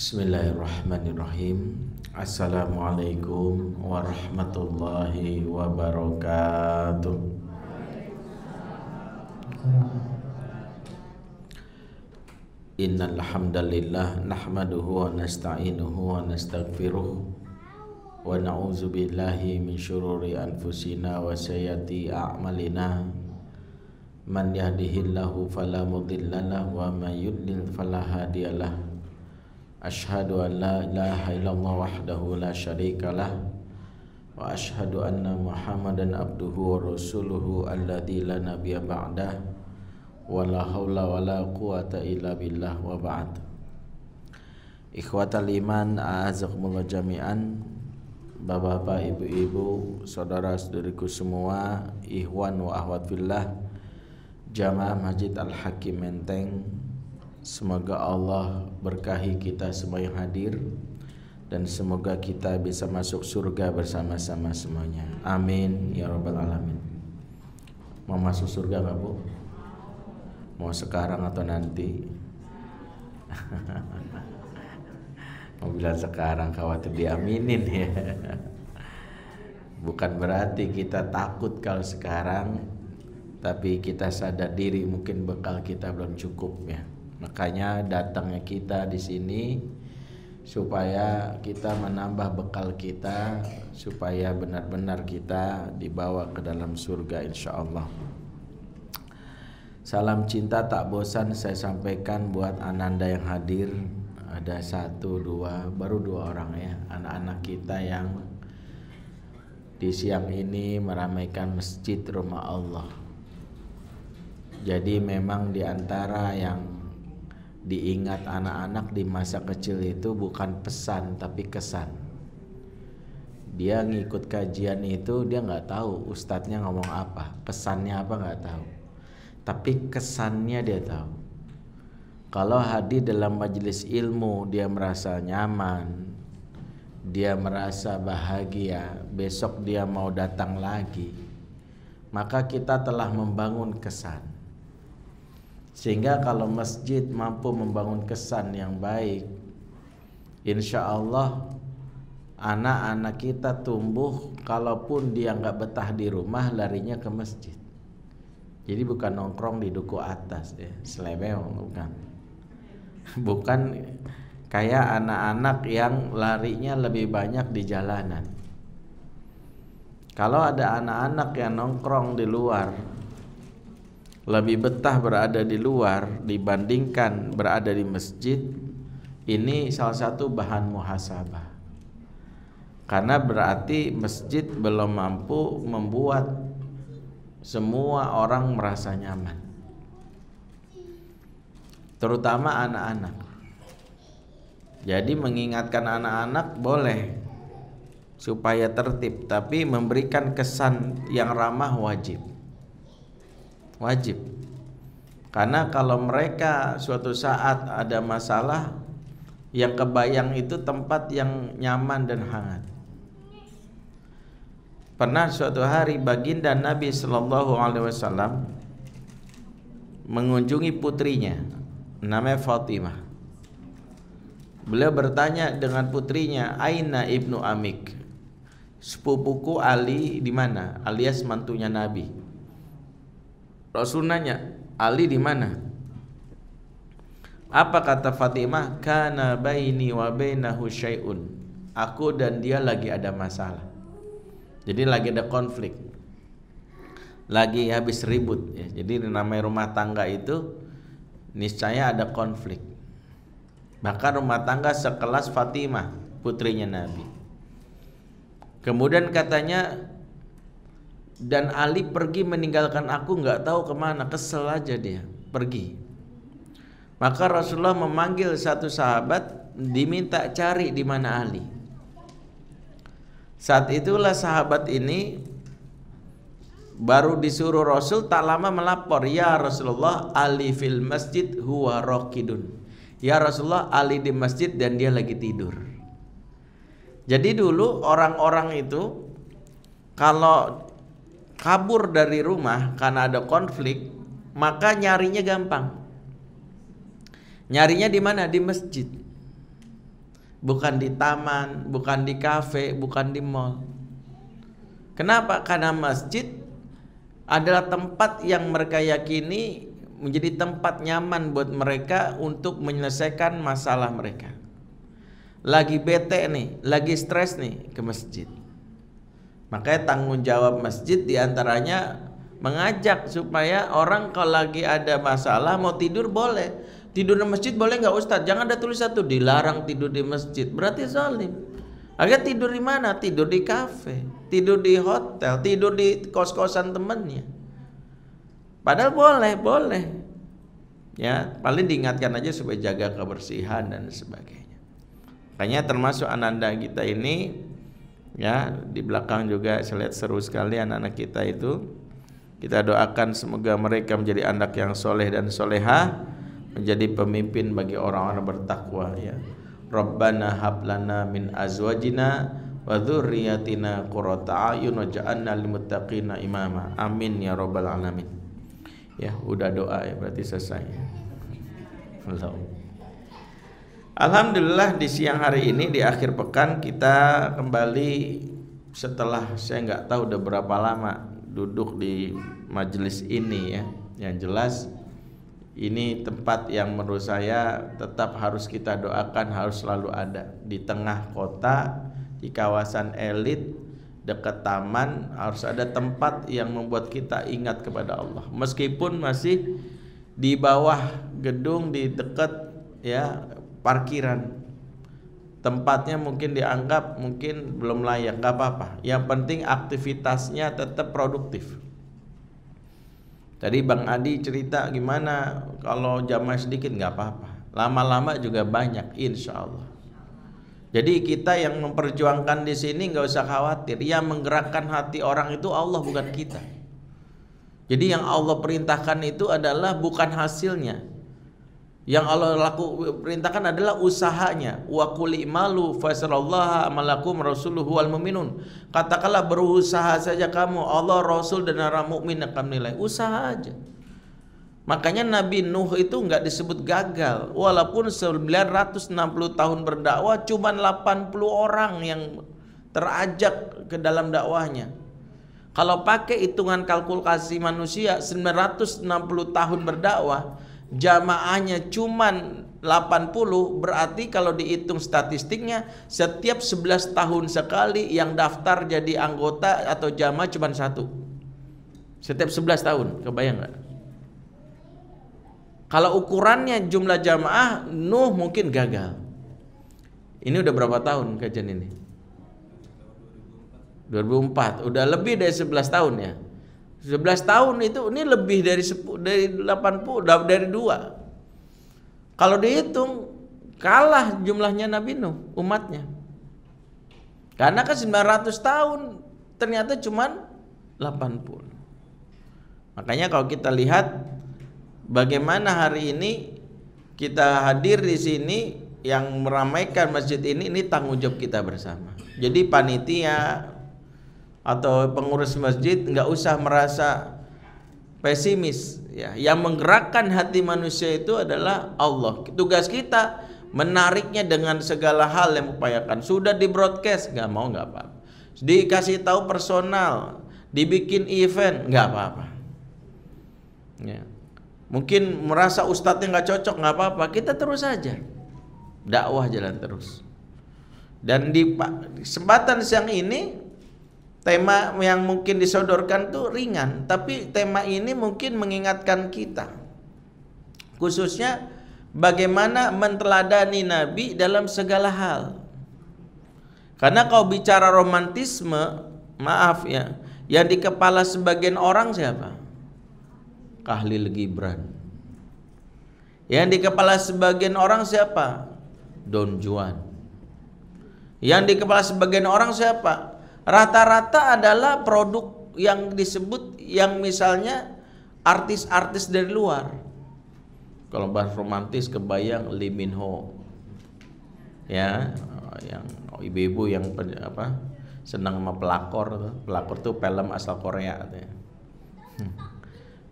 Bismillahirrahmanirrahim Assalamualaikum warahmatullahi wabarakatuh Innal hamdalillah nahmaduhu wa nasta'inuhu wa nastaghfiruh wa na'udzu billahi min syururi anfusina wa sayyiati a'malina man yahdihillahu fala wa may yudlil fala hadiyalah Ashadu an la ilaha illallah wahdahu la sharika lah Wa ashadu anna muhammadan abduhu wa rasuluhu alladhi la nabiya ba'dah Wa la hawla wa la quwata illa billah wa ba'd Ikhwata liman a'azakumullah jami'an Bapak-bapak, ibu-ibu, saudara-saudariku semua Ihwan wa ahwat fillah Jamaah Masjid Al-Hakim Menteng Semoga Allah berkahi kita semua yang hadir dan semoga kita bisa masuk surga bersama-sama semuanya. Amin ya robbal alamin. Mau masuk surga nggak bu? Mau sekarang atau nanti? Mau bilang sekarang khawatir diaminin ya. Bukan berarti kita takut kalau sekarang, tapi kita sadar diri mungkin bekal kita belum cukup ya Makanya datangnya kita di sini supaya kita menambah bekal kita supaya benar-benar kita dibawa ke dalam surga insya Allah. Salam cinta tak bosan saya sampaikan buat Ananda yang hadir ada satu dua baru dua orang ya anak-anak kita yang di siang ini meramaikan masjid rumah Allah. Jadi memang di antara yang diingat anak-anak di masa kecil itu bukan pesan tapi kesan dia ngikut kajian itu dia nggak tahu ustadznya ngomong apa pesannya apa nggak tahu tapi kesannya dia tahu kalau hadir dalam majelis ilmu dia merasa nyaman dia merasa bahagia besok dia mau datang lagi maka kita telah membangun kesan sehingga kalau masjid mampu membangun kesan yang baik, insya Allah anak-anak kita tumbuh kalaupun dia nggak betah di rumah larinya ke masjid. Jadi bukan nongkrong di duku atas ya, bukan. Bukan kayak anak-anak yang larinya lebih banyak di jalanan. Kalau ada anak-anak yang nongkrong di luar, lebih betah berada di luar dibandingkan berada di masjid ini salah satu bahan muhasabah karena berarti masjid belum mampu membuat semua orang merasa nyaman terutama anak-anak jadi mengingatkan anak-anak boleh supaya tertib tapi memberikan kesan yang ramah wajib wajib karena kalau mereka suatu saat ada masalah yang kebayang itu tempat yang nyaman dan hangat pernah suatu hari baginda Nabi Shallallahu Alaihi Wasallam mengunjungi putrinya namanya Fatimah beliau bertanya dengan putrinya Aina ibnu Amik sepupuku Ali di mana alias mantunya Nabi Rasul nanya, Ali di mana? Apa kata Fatimah? Kana baini wa bainahu syai'un. Aku dan dia lagi ada masalah. Jadi lagi ada konflik. Lagi habis ribut ya. Jadi namanya rumah tangga itu niscaya ada konflik. Bahkan rumah tangga sekelas Fatimah, putrinya Nabi. Kemudian katanya dan Ali pergi meninggalkan aku nggak tahu kemana kesel aja dia pergi maka Rasulullah memanggil satu sahabat diminta cari di mana Ali saat itulah sahabat ini baru disuruh Rasul tak lama melapor ya Rasulullah Ali fil masjid huwa rokidun ya Rasulullah Ali di masjid dan dia lagi tidur jadi dulu orang-orang itu kalau kabur dari rumah karena ada konflik, maka nyarinya gampang. Nyarinya di mana? Di masjid. Bukan di taman, bukan di kafe, bukan di mall. Kenapa? Karena masjid adalah tempat yang mereka yakini menjadi tempat nyaman buat mereka untuk menyelesaikan masalah mereka. Lagi bete nih, lagi stres nih ke masjid. Makanya tanggung jawab masjid diantaranya mengajak supaya orang kalau lagi ada masalah mau tidur boleh tidur di masjid boleh nggak Ustadz jangan ada tulis satu dilarang tidur di masjid berarti zalim Agar tidur di mana tidur di kafe tidur di hotel tidur di kos kosan temennya padahal boleh boleh ya paling diingatkan aja supaya jaga kebersihan dan sebagainya makanya termasuk ananda kita ini ya di belakang juga saya lihat seru sekali anak-anak kita itu kita doakan semoga mereka menjadi anak yang soleh dan soleha menjadi pemimpin bagi orang-orang bertakwa ya Rabbana hablana min azwajina wa dzurriyyatina qurrata a'yun waj'alna lil muttaqina imama amin ya rabbal alamin ya udah doa ya berarti selesai Allahumma Alhamdulillah di siang hari ini di akhir pekan kita kembali setelah saya nggak tahu udah berapa lama duduk di majelis ini ya. Yang jelas ini tempat yang menurut saya tetap harus kita doakan harus selalu ada di tengah kota, di kawasan elit, dekat taman harus ada tempat yang membuat kita ingat kepada Allah. Meskipun masih di bawah gedung di dekat ya parkiran tempatnya mungkin dianggap mungkin belum layak nggak apa-apa yang penting aktivitasnya tetap produktif tadi Bang Adi cerita gimana kalau jamah sedikit nggak apa-apa lama-lama juga banyak insya Allah jadi kita yang memperjuangkan di sini nggak usah khawatir yang menggerakkan hati orang itu Allah bukan kita jadi yang Allah perintahkan itu adalah bukan hasilnya yang Allah laku perintahkan adalah usahanya. Wa quli malu fasarallaha malakum rasuluhu wal mu'minun. Katakanlah berusaha saja kamu, Allah, Rasul dan orang mukmin akan menilai. Usaha aja. Makanya Nabi Nuh itu nggak disebut gagal walaupun 960 tahun berdakwah cuma 80 orang yang terajak ke dalam dakwahnya. Kalau pakai hitungan kalkulasi manusia 960 tahun berdakwah jamaahnya cuma 80 berarti kalau dihitung statistiknya setiap 11 tahun sekali yang daftar jadi anggota atau jamaah cuma satu setiap 11 tahun kebayang nggak kalau ukurannya jumlah jamaah Nuh mungkin gagal ini udah berapa tahun kajian ini 2004 udah lebih dari 11 tahun ya 11 tahun itu ini lebih dari 10 dari 80 dari dua. Kalau dihitung kalah jumlahnya Nabi Nuh umatnya. Karena kan 900 tahun ternyata cuman 80. Makanya kalau kita lihat bagaimana hari ini kita hadir di sini yang meramaikan masjid ini ini tanggung jawab kita bersama. Jadi panitia, atau pengurus masjid nggak usah merasa pesimis ya yang menggerakkan hati manusia itu adalah Allah tugas kita menariknya dengan segala hal yang upayakan sudah di broadcast nggak mau nggak apa, apa dikasih tahu personal dibikin event nggak apa-apa ya mungkin merasa ustadznya nggak cocok nggak apa-apa kita terus saja dakwah jalan terus dan di kesempatan siang ini tema yang mungkin disodorkan tuh ringan, tapi tema ini mungkin mengingatkan kita. Khususnya bagaimana menteladani Nabi dalam segala hal. Karena kau bicara romantisme, maaf ya, yang di kepala sebagian orang siapa? Kahlil Gibran. Yang di kepala sebagian orang siapa? Don Juan. Yang di kepala sebagian orang siapa? rata-rata adalah produk yang disebut yang misalnya artis-artis dari luar. Kalau bahas romantis kebayang Lee Min Ho. Ya, yang ibu-ibu yang apa? Senang sama pelakor, pelakor tuh film asal Korea hmm.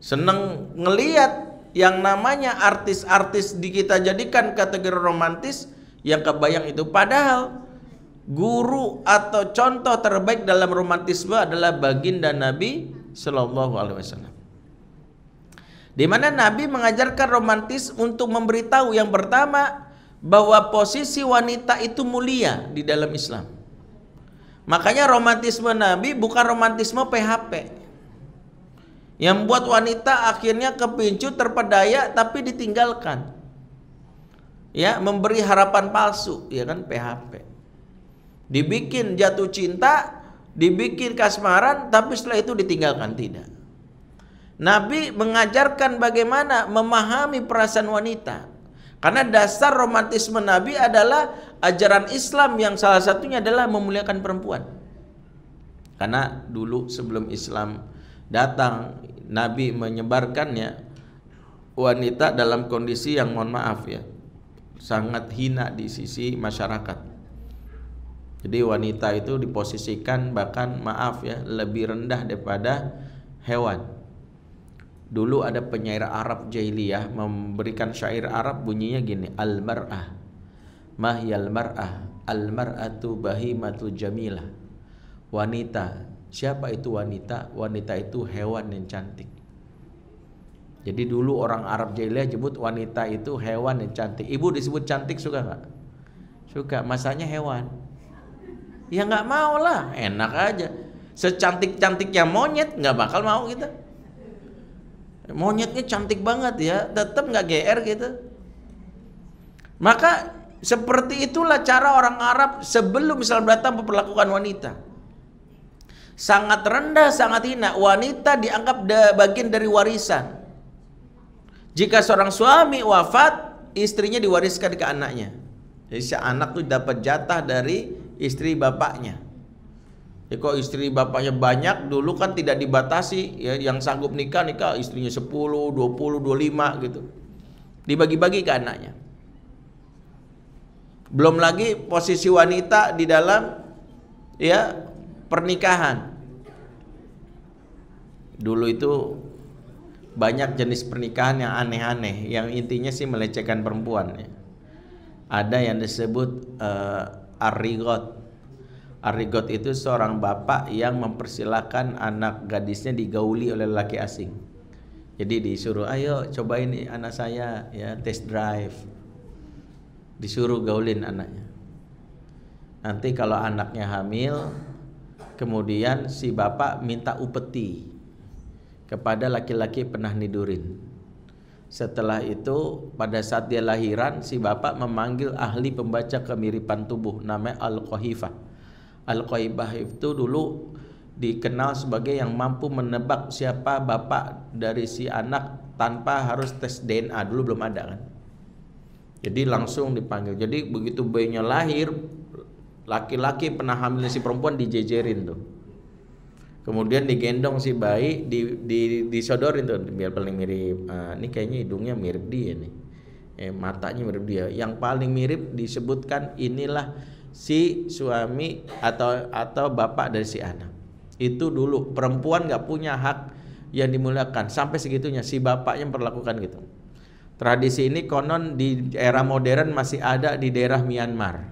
Senang ngeliat yang namanya artis-artis di kita jadikan kategori romantis yang kebayang itu padahal guru atau contoh terbaik dalam romantisme adalah baginda Nabi Shallallahu Alaihi Wasallam. Di mana Nabi mengajarkan romantis untuk memberitahu yang pertama bahwa posisi wanita itu mulia di dalam Islam. Makanya romantisme Nabi bukan romantisme PHP. Yang buat wanita akhirnya kepincut, terpedaya tapi ditinggalkan. Ya, memberi harapan palsu, ya kan PHP. Dibikin jatuh cinta, dibikin kasmaran, tapi setelah itu ditinggalkan tidak. Nabi mengajarkan bagaimana memahami perasaan wanita. Karena dasar romantisme Nabi adalah ajaran Islam yang salah satunya adalah memuliakan perempuan. Karena dulu sebelum Islam datang, Nabi menyebarkannya wanita dalam kondisi yang mohon maaf ya, sangat hina di sisi masyarakat. Jadi wanita itu diposisikan bahkan maaf ya lebih rendah daripada hewan. Dulu ada penyair Arab jahiliyah memberikan syair Arab bunyinya gini, al-mar'ah mahyal mar'ah al-mar'atu bahimatu jamilah. Wanita, siapa itu wanita? Wanita itu hewan yang cantik. Jadi dulu orang Arab jahiliyah jemput wanita itu hewan yang cantik. Ibu disebut cantik suka nggak? Suka, masanya hewan Ya nggak mau lah, enak aja. Secantik-cantiknya monyet nggak bakal mau kita. Monyetnya cantik banget ya, tetap nggak GR gitu. Maka seperti itulah cara orang Arab sebelum Islam datang memperlakukan wanita. Sangat rendah, sangat hina. Wanita dianggap bagian dari warisan. Jika seorang suami wafat, istrinya diwariskan ke anaknya. Jadi si anak tuh dapat jatah dari istri bapaknya. Ya kok istri bapaknya banyak dulu kan tidak dibatasi ya yang sanggup nikah nikah istrinya 10, 20, 25 gitu. Dibagi-bagi ke anaknya. Belum lagi posisi wanita di dalam ya pernikahan. Dulu itu banyak jenis pernikahan yang aneh-aneh yang intinya sih melecehkan perempuan ya. Ada yang disebut uh, Arigot, arigot itu seorang bapak yang mempersilahkan anak gadisnya digauli oleh laki asing. Jadi disuruh, ayo cobain anak saya ya test drive. Disuruh gaulin anaknya. Nanti kalau anaknya hamil, kemudian si bapak minta upeti kepada laki-laki pernah nidurin. Setelah itu pada saat dia lahiran si bapak memanggil ahli pembaca kemiripan tubuh namanya Al-Qahifah. Al-Qahifah itu dulu dikenal sebagai yang mampu menebak siapa bapak dari si anak tanpa harus tes DNA dulu belum ada kan. Jadi langsung dipanggil. Jadi begitu bayinya lahir laki-laki pernah hamil si perempuan dijejerin tuh kemudian digendong si bayi di, di disodorin tuh biar paling mirip uh, ini kayaknya hidungnya mirip dia nih eh, matanya mirip dia yang paling mirip disebutkan inilah si suami atau atau bapak dari si anak itu dulu perempuan nggak punya hak yang dimuliakan sampai segitunya si bapak yang perlakukan gitu tradisi ini konon di era modern masih ada di daerah Myanmar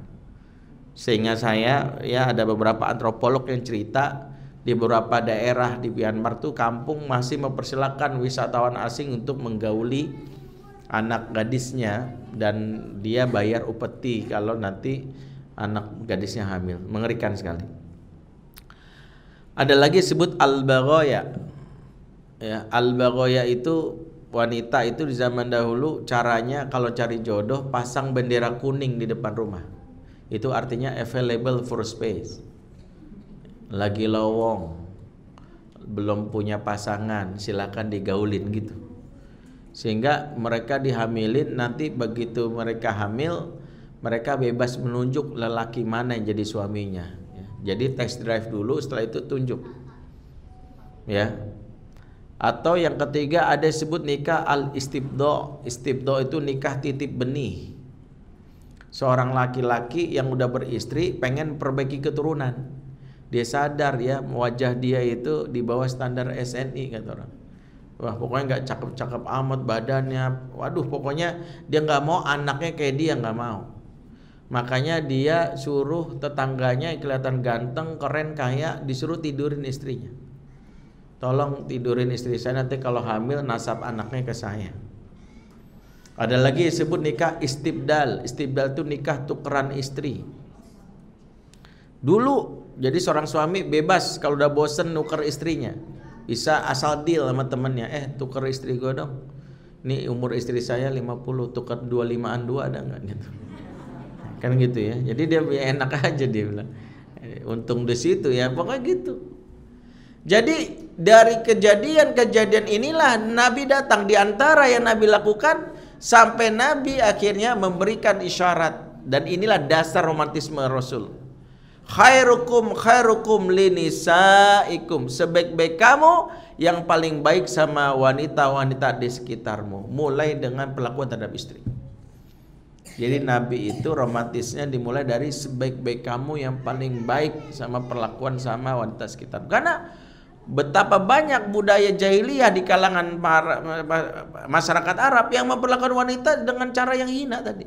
sehingga saya ya ada beberapa antropolog yang cerita di beberapa daerah di Myanmar tuh kampung masih mempersilahkan wisatawan asing untuk menggauli anak gadisnya dan dia bayar upeti kalau nanti anak gadisnya hamil mengerikan sekali ada lagi sebut al-baghoya ya al-baghoya itu wanita itu di zaman dahulu caranya kalau cari jodoh pasang bendera kuning di depan rumah itu artinya available for space lagi lowong, belum punya pasangan, silakan digaulin gitu. Sehingga mereka dihamilin nanti begitu mereka hamil, mereka bebas menunjuk lelaki mana yang jadi suaminya. Ya. Jadi test drive dulu, setelah itu tunjuk. Ya. Atau yang ketiga ada sebut nikah al istibdo. Istibdo itu nikah titip benih. Seorang laki-laki yang udah beristri pengen perbaiki keturunan dia sadar ya wajah dia itu di bawah standar SNI kata orang wah pokoknya nggak cakep-cakep amat badannya waduh pokoknya dia nggak mau anaknya kayak dia nggak mau makanya dia suruh tetangganya kelihatan ganteng keren kaya disuruh tidurin istrinya tolong tidurin istri saya nanti kalau hamil nasab anaknya ke saya ada lagi disebut nikah istibdal istibdal itu nikah tukeran istri dulu jadi seorang suami bebas kalau udah bosen nuker istrinya. Bisa asal deal sama temennya. Eh tuker istri gue dong. Ini umur istri saya 50 tuker 25an 2 ada nggak gitu. Kan gitu ya. Jadi dia enak aja dia bilang. Eh, untung di situ ya pokoknya gitu. Jadi dari kejadian-kejadian inilah Nabi datang di antara yang Nabi lakukan sampai Nabi akhirnya memberikan isyarat dan inilah dasar romantisme Rasul khairukum khairukum linisaikum sebaik-baik kamu yang paling baik sama wanita-wanita di sekitarmu mulai dengan perlakuan terhadap istri jadi nabi itu romantisnya dimulai dari sebaik-baik kamu yang paling baik sama perlakuan sama wanita sekitar karena betapa banyak budaya jahiliyah di kalangan para, masyarakat Arab yang memperlakukan wanita dengan cara yang hina tadi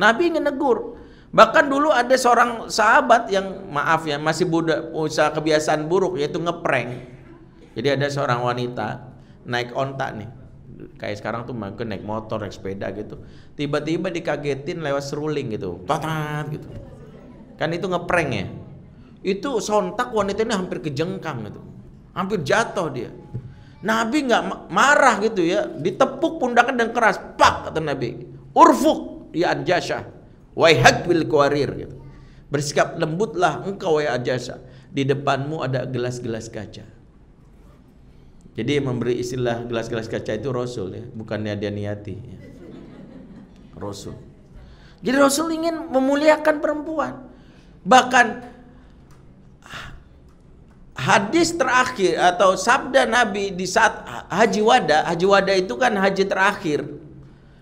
Nabi ingin negur Bahkan dulu ada seorang sahabat yang maaf ya masih buda, usaha kebiasaan buruk yaitu ngeprank. Jadi ada seorang wanita naik onta nih. Kayak sekarang tuh mungkin naik motor, naik sepeda gitu. Tiba-tiba dikagetin lewat seruling gitu. Tatat gitu. Kan itu ngeprank ya. Itu sontak wanita ini hampir kejengkang gitu. Hampir jatuh dia. Nabi nggak marah gitu ya, ditepuk pundaknya dan keras, pak kata Nabi. Urfuk ya Anjasha. Waihak bil kuarir gitu. Bersikap lembutlah engkau ya ajasa. Di depanmu ada gelas-gelas kaca. Jadi memberi istilah gelas-gelas kaca itu Rasul ya, bukannya dia niati. Ya. Rasul. Jadi Rasul ingin memuliakan perempuan. Bahkan hadis terakhir atau sabda Nabi di saat haji wada, haji wada itu kan haji terakhir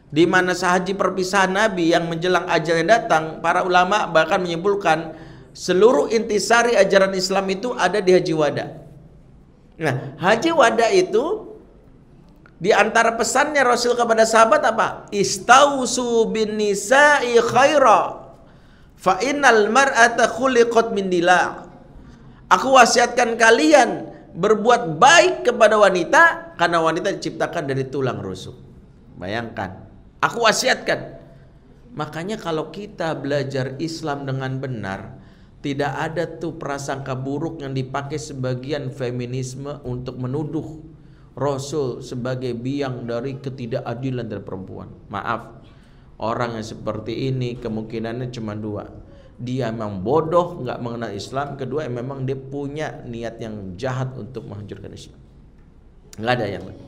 di mana sahaji perpisahan Nabi yang menjelang ajalnya datang, para ulama bahkan menyimpulkan seluruh intisari ajaran Islam itu ada di Haji Wada. Nah, Haji Wada itu di antara pesannya Rasul kepada sahabat apa? Istausu bin nisa'i khaira fa innal mar'ata khuliqat min dila. Aku wasiatkan kalian berbuat baik kepada wanita karena wanita diciptakan dari tulang rusuk. Bayangkan, Aku wasiatkan. Makanya kalau kita belajar Islam dengan benar, tidak ada tuh prasangka buruk yang dipakai sebagian feminisme untuk menuduh Rasul sebagai biang dari ketidakadilan dari perempuan. Maaf, orang yang seperti ini kemungkinannya cuma dua. Dia memang bodoh, nggak mengenal Islam. Kedua, memang dia punya niat yang jahat untuk menghancurkan Islam. Nggak ada yang lain.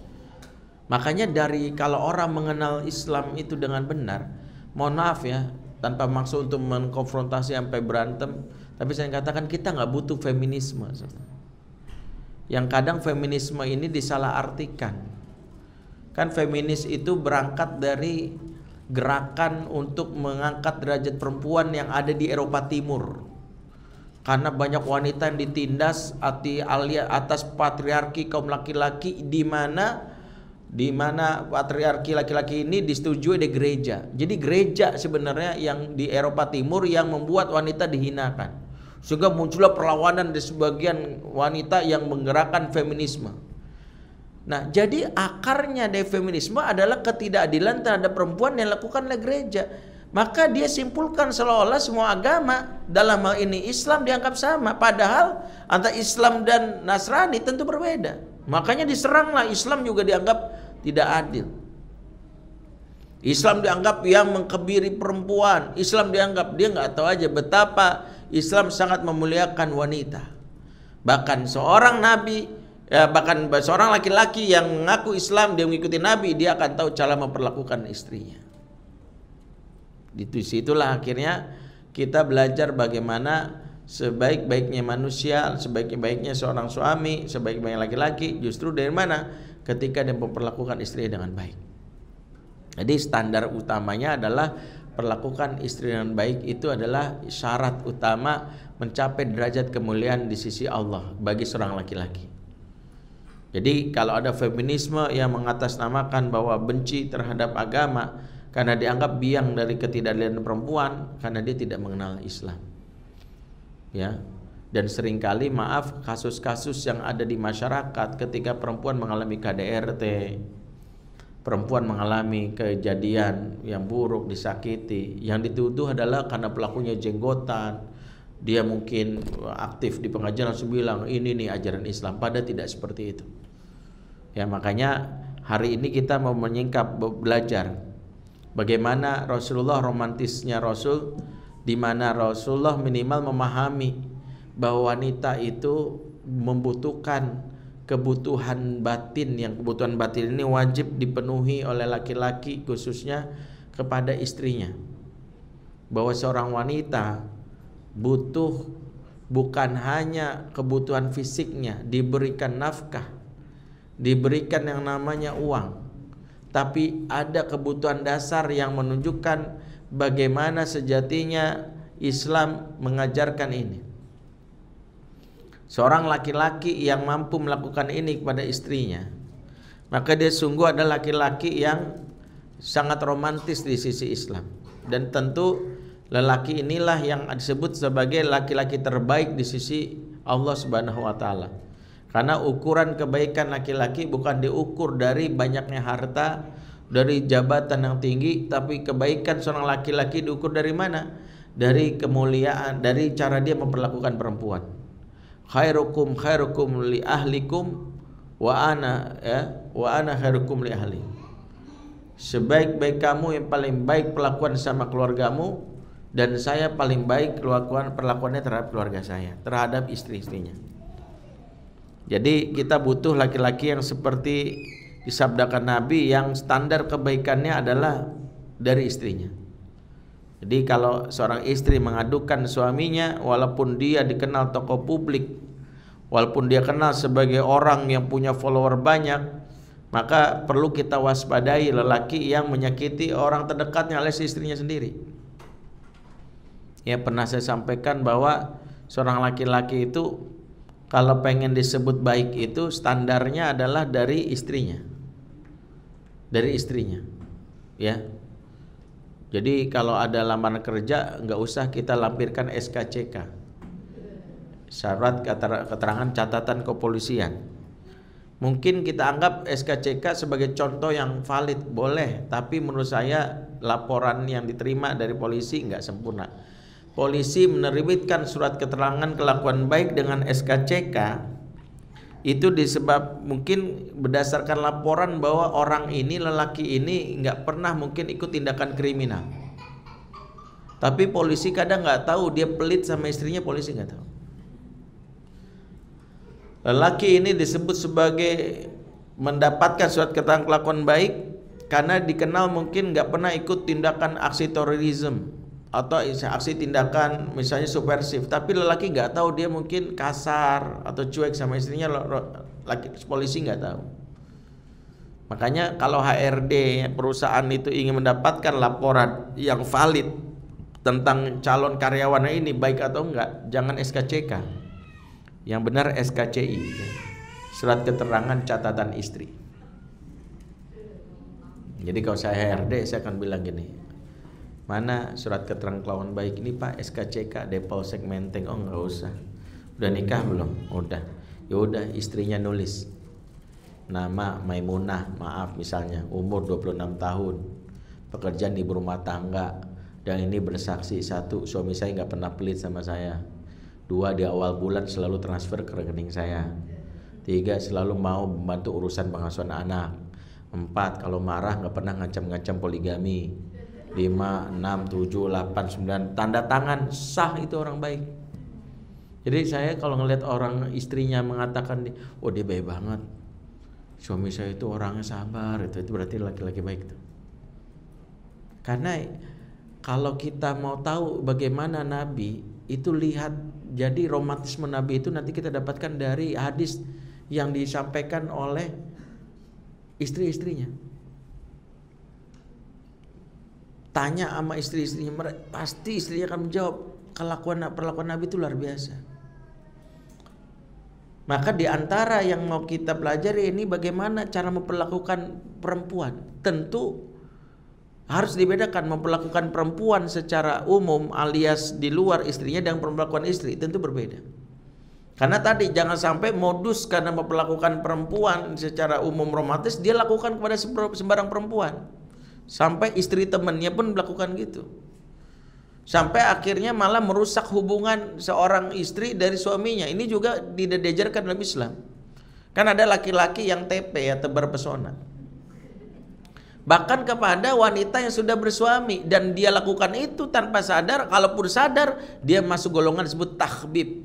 Makanya dari kalau orang mengenal Islam itu dengan benar, mohon maaf ya, tanpa maksud untuk mengkonfrontasi sampai berantem, tapi saya katakan kita nggak butuh feminisme. Yang kadang feminisme ini disalahartikan. Kan feminis itu berangkat dari gerakan untuk mengangkat derajat perempuan yang ada di Eropa Timur. Karena banyak wanita yang ditindas atas patriarki kaum laki-laki di mana di hmm. mana patriarki laki-laki ini disetujui di gereja. Jadi gereja sebenarnya yang di Eropa Timur yang membuat wanita dihinakan. Sehingga muncullah perlawanan di sebagian wanita yang menggerakkan feminisme. Nah, jadi akarnya dari feminisme adalah ketidakadilan terhadap perempuan yang dilakukan oleh gereja. Maka dia simpulkan seolah-olah semua agama dalam hal ini Islam dianggap sama. Padahal antara Islam dan Nasrani tentu berbeda. Makanya diseranglah Islam juga dianggap tidak adil. Islam dianggap yang mengkebiri perempuan. Islam dianggap dia nggak tahu aja betapa Islam sangat memuliakan wanita. Bahkan seorang nabi, ya bahkan seorang laki-laki yang mengaku Islam dia mengikuti nabi, dia akan tahu cara memperlakukan istrinya. Di situ itulah akhirnya kita belajar bagaimana sebaik-baiknya manusia, sebaik-baiknya seorang suami, sebaik-baiknya laki-laki justru dari mana? Ketika dia memperlakukan istri dengan baik. Jadi standar utamanya adalah perlakukan istri dengan baik itu adalah syarat utama mencapai derajat kemuliaan di sisi Allah bagi seorang laki-laki. Jadi kalau ada feminisme yang mengatasnamakan bahwa benci terhadap agama karena dianggap biang dari ketidakadilan perempuan karena dia tidak mengenal Islam ya dan seringkali maaf kasus-kasus yang ada di masyarakat ketika perempuan mengalami KDRT perempuan mengalami kejadian yang buruk disakiti yang dituduh adalah karena pelakunya jenggotan dia mungkin aktif di pengajian langsung bilang ini nih ajaran Islam pada tidak seperti itu ya makanya hari ini kita mau menyingkap belajar bagaimana Rasulullah romantisnya Rasul di mana Rasulullah minimal memahami bahwa wanita itu membutuhkan kebutuhan batin yang kebutuhan batin ini wajib dipenuhi oleh laki-laki khususnya kepada istrinya bahwa seorang wanita butuh bukan hanya kebutuhan fisiknya diberikan nafkah diberikan yang namanya uang tapi ada kebutuhan dasar yang menunjukkan bagaimana sejatinya Islam mengajarkan ini. Seorang laki-laki yang mampu melakukan ini kepada istrinya, maka dia sungguh adalah laki-laki yang sangat romantis di sisi Islam. Dan tentu lelaki inilah yang disebut sebagai laki-laki terbaik di sisi Allah Subhanahu wa taala. Karena ukuran kebaikan laki-laki bukan diukur dari banyaknya harta, dari jabatan yang tinggi tapi kebaikan seorang laki-laki diukur dari mana dari kemuliaan dari cara dia memperlakukan perempuan khairukum khairukum li ahlikum wa ana ya wa ana khairukum li ahli sebaik-baik kamu yang paling baik perlakuan sama keluargamu dan saya paling baik perlakuan perlakuannya terhadap keluarga saya terhadap istri-istrinya jadi kita butuh laki-laki yang seperti disabdakan Nabi yang standar kebaikannya adalah dari istrinya. Jadi kalau seorang istri mengadukan suaminya walaupun dia dikenal tokoh publik, walaupun dia kenal sebagai orang yang punya follower banyak, maka perlu kita waspadai lelaki yang menyakiti orang terdekatnya oleh istrinya sendiri. Ya pernah saya sampaikan bahwa seorang laki-laki itu kalau pengen disebut baik itu standarnya adalah dari istrinya dari istrinya ya jadi kalau ada lamaran kerja nggak usah kita lampirkan SKCK syarat keterangan catatan kepolisian mungkin kita anggap SKCK sebagai contoh yang valid boleh tapi menurut saya laporan yang diterima dari polisi nggak sempurna polisi menerbitkan surat keterangan kelakuan baik dengan SKCK itu disebab mungkin berdasarkan laporan bahwa orang ini lelaki ini nggak pernah mungkin ikut tindakan kriminal tapi polisi kadang nggak tahu dia pelit sama istrinya polisi nggak tahu lelaki ini disebut sebagai mendapatkan surat keterangan kelakuan baik karena dikenal mungkin nggak pernah ikut tindakan aksi terorisme atau aksi tindakan misalnya subversif tapi lelaki nggak tahu dia mungkin kasar atau cuek sama istrinya laki polisi nggak tahu makanya kalau HRD perusahaan itu ingin mendapatkan laporan yang valid tentang calon karyawannya ini baik atau enggak jangan SKCK yang benar SKCI surat keterangan catatan istri jadi kalau saya HRD saya akan bilang gini mana surat keterangan kelawan baik ini pak SKCK Depol Segmenteng oh nggak usah udah nikah belum udah ya udah istrinya nulis nama Maimunah maaf misalnya umur 26 tahun pekerjaan di rumah tangga dan ini bersaksi satu suami saya nggak pernah pelit sama saya dua di awal bulan selalu transfer ke rekening saya tiga selalu mau membantu urusan pengasuhan anak empat kalau marah nggak pernah ngancam-ngancam poligami 5, 6, 7, 8, 9 tanda tangan sah itu orang baik jadi saya kalau ngelihat orang istrinya mengatakan oh dia baik banget suami saya itu orangnya sabar itu itu berarti laki-laki baik tuh karena kalau kita mau tahu bagaimana Nabi itu lihat jadi romantisme Nabi itu nanti kita dapatkan dari hadis yang disampaikan oleh istri-istrinya tanya sama istri-istrinya pasti istrinya akan menjawab kelakuan perlakuan Nabi itu luar biasa maka diantara yang mau kita pelajari ini bagaimana cara memperlakukan perempuan tentu harus dibedakan memperlakukan perempuan secara umum alias di luar istrinya dan perlakuan istri tentu berbeda karena tadi jangan sampai modus karena memperlakukan perempuan secara umum romantis dia lakukan kepada sembarang perempuan Sampai istri temannya pun melakukan gitu. Sampai akhirnya malah merusak hubungan seorang istri dari suaminya. Ini juga tidak diajarkan dalam Islam. Kan ada laki-laki yang TP ya, tebar pesona. Bahkan kepada wanita yang sudah bersuami dan dia lakukan itu tanpa sadar, kalaupun sadar dia masuk golongan disebut tahbib.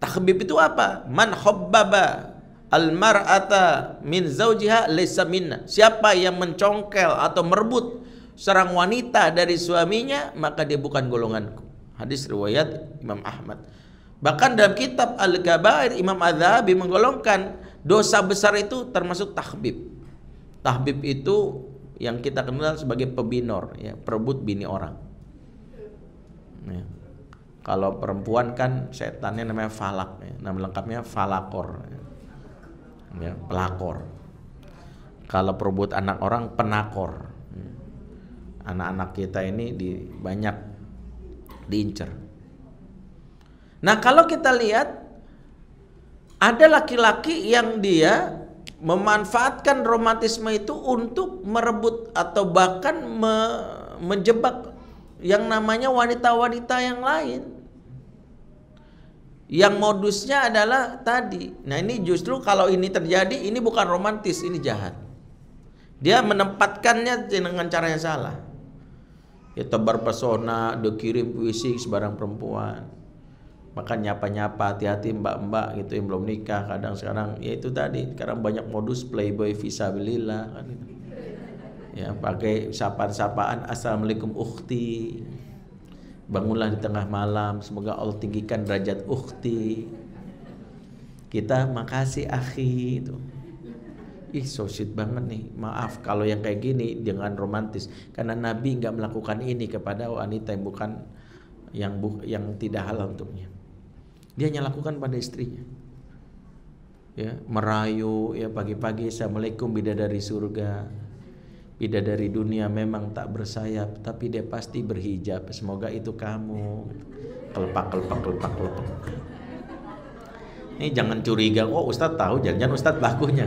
Tahbib itu apa? Man hobbaba Al-mar'ata min zaujiha laysa minna. Siapa yang mencongkel atau merebut seorang wanita dari suaminya, maka dia bukan golonganku. Hadis riwayat Imam Ahmad. Bahkan dalam kitab Al-Kabair Imam Azhabi menggolongkan dosa besar itu termasuk tahbib. Tahbib itu yang kita kenal sebagai pebinor, ya, perebut bini orang. Ya. Kalau perempuan kan setannya namanya falak, ya. nama lengkapnya falakor. Ya ya, pelakor. Kalau perbuat anak orang penakor. Anak-anak kita ini di banyak diincer. Nah, kalau kita lihat ada laki-laki yang dia memanfaatkan romantisme itu untuk merebut atau bahkan me menjebak yang namanya wanita-wanita yang lain yang modusnya adalah tadi. Nah, ini justru kalau ini terjadi, ini bukan romantis, ini jahat. Dia menempatkannya dengan cara yang salah. Ya tebar pesona, dikirim puisi sebarang perempuan. Maka nyapa-nyapa hati-hati mbak-mbak gitu yang belum nikah kadang sekarang ya itu tadi sekarang banyak modus playboy visabilillah kan Ya pakai sapaan-sapaan assalamualaikum ukhti bangunlah di tengah malam semoga Allah tinggikan derajat ukhti kita makasih akhi itu ih so sweet banget nih maaf kalau yang kayak gini dengan romantis karena Nabi nggak melakukan ini kepada wanita yang bukan yang bu, yang tidak halal untuknya dia hanya lakukan pada istrinya ya merayu ya pagi-pagi assalamualaikum bidadari surga dari dunia memang tak bersayap tapi dia pasti berhijab semoga itu kamu kelepak kelepak kelepak kelepak ini jangan curiga kok oh, Ustadz tahu jangan-jangan Ustadz bakunya.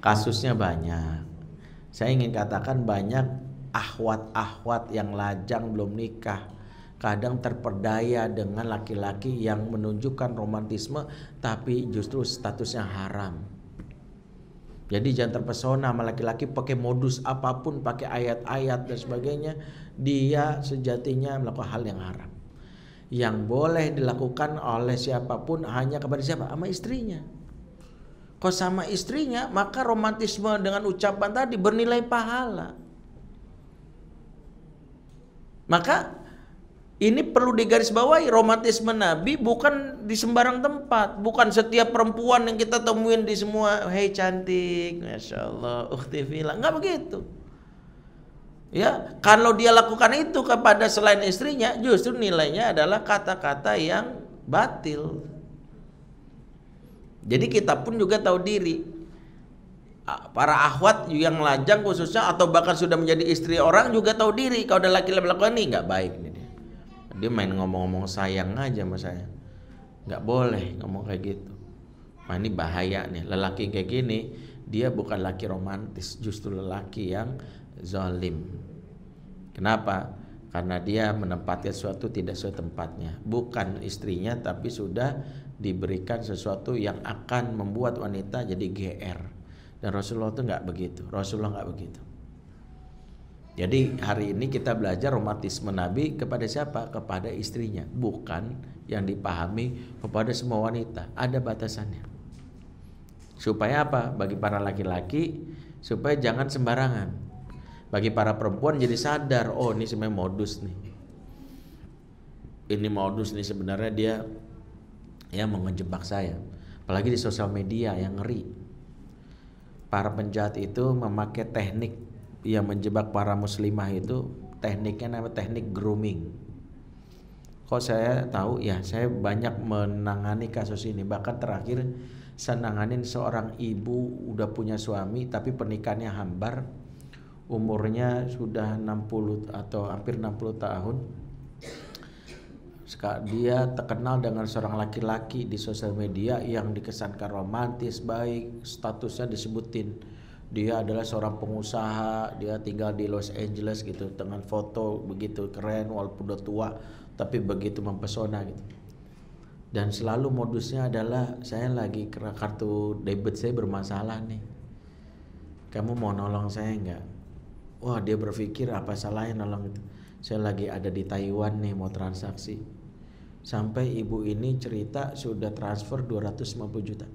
kasusnya banyak saya ingin katakan banyak ahwat-ahwat yang lajang belum nikah kadang terperdaya dengan laki-laki yang menunjukkan romantisme tapi justru statusnya haram jadi jangan terpesona sama laki-laki pakai modus apapun, pakai ayat-ayat dan sebagainya. Dia sejatinya melakukan hal yang haram. Yang boleh dilakukan oleh siapapun hanya kepada siapa? Sama istrinya. Kok sama istrinya, maka romantisme dengan ucapan tadi bernilai pahala. Maka ini perlu digarisbawahi romantisme Nabi bukan di sembarang tempat, bukan setiap perempuan yang kita temuin di semua, hei cantik, masya Allah, ukti nggak begitu. Ya, kalau dia lakukan itu kepada selain istrinya, justru nilainya adalah kata-kata yang batil. Jadi kita pun juga tahu diri. Para ahwat yang lajang khususnya atau bahkan sudah menjadi istri orang juga tahu diri. Kalau ada laki-laki melakukan ini nggak baik ini dia main ngomong-ngomong sayang aja sama saya nggak boleh ngomong kayak gitu nah ini bahaya nih lelaki kayak gini dia bukan laki romantis justru lelaki yang zalim kenapa karena dia menempatkan sesuatu tidak sesuai tempatnya bukan istrinya tapi sudah diberikan sesuatu yang akan membuat wanita jadi GR dan Rasulullah itu nggak begitu Rasulullah nggak begitu jadi hari ini kita belajar romantisme Nabi kepada siapa? Kepada istrinya, bukan yang dipahami kepada semua wanita. Ada batasannya. Supaya apa? Bagi para laki-laki supaya jangan sembarangan. Bagi para perempuan jadi sadar, oh ini sebenarnya modus nih. Ini modus nih sebenarnya dia ya mengejebak saya. Apalagi di sosial media yang ngeri. Para penjahat itu memakai teknik yang menjebak para muslimah itu tekniknya namanya teknik grooming. Kok saya tahu ya, saya banyak menangani kasus ini. Bahkan terakhir saya nanganin seorang ibu udah punya suami tapi pernikahannya hambar. Umurnya sudah 60 atau hampir 60 tahun. Dia terkenal dengan seorang laki-laki di sosial media yang dikesankan romantis, baik, statusnya disebutin dia adalah seorang pengusaha dia tinggal di Los Angeles gitu dengan foto begitu keren walaupun udah tua tapi begitu mempesona gitu dan selalu modusnya adalah saya lagi kartu debit saya bermasalah nih kamu mau nolong saya nggak wah dia berpikir apa salahnya nolong itu saya lagi ada di Taiwan nih mau transaksi sampai ibu ini cerita sudah transfer 250 juta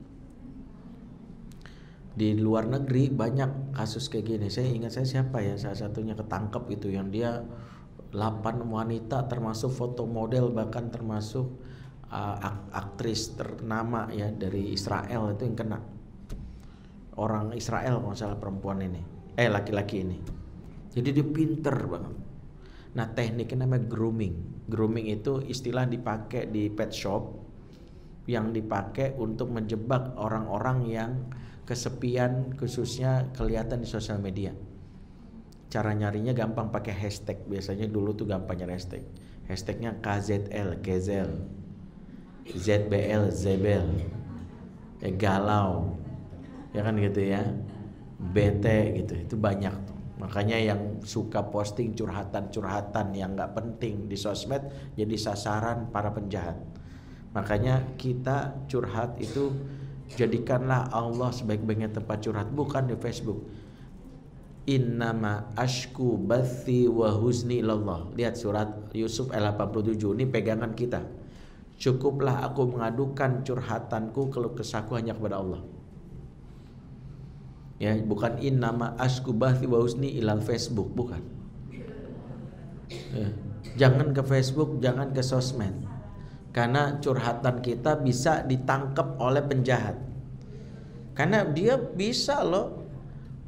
di luar negeri banyak kasus kayak gini saya ingat saya siapa ya salah satunya ketangkep itu yang dia 8 wanita termasuk foto model bahkan termasuk uh, aktris ternama ya dari Israel itu yang kena orang Israel kalau salah perempuan ini eh laki-laki ini jadi dia pinter banget nah tekniknya namanya grooming grooming itu istilah dipakai di pet shop yang dipakai untuk menjebak orang-orang yang kesepian khususnya kelihatan di sosial media. Cara nyarinya gampang pakai hashtag. Biasanya dulu tuh gampang nyari hashtag. Hashtagnya KZL, Gezel, ZBL, Zebel, ya, galau, ya kan gitu ya, BT gitu. Itu banyak tuh. Makanya yang suka posting curhatan-curhatan yang nggak penting di sosmed jadi sasaran para penjahat. Makanya kita curhat itu jadikanlah Allah sebaik-baiknya tempat curhat bukan di Facebook innama ashku bathi wa husni lallah lihat surat Yusuf ayat 87 ini pegangan kita cukuplah aku mengadukan curhatanku kalau kesaku hanya kepada Allah ya bukan innama ashku bathi wa husni ilal Facebook bukan ya. jangan ke Facebook jangan ke sosmed karena curhatan kita bisa ditangkap oleh penjahat karena dia bisa loh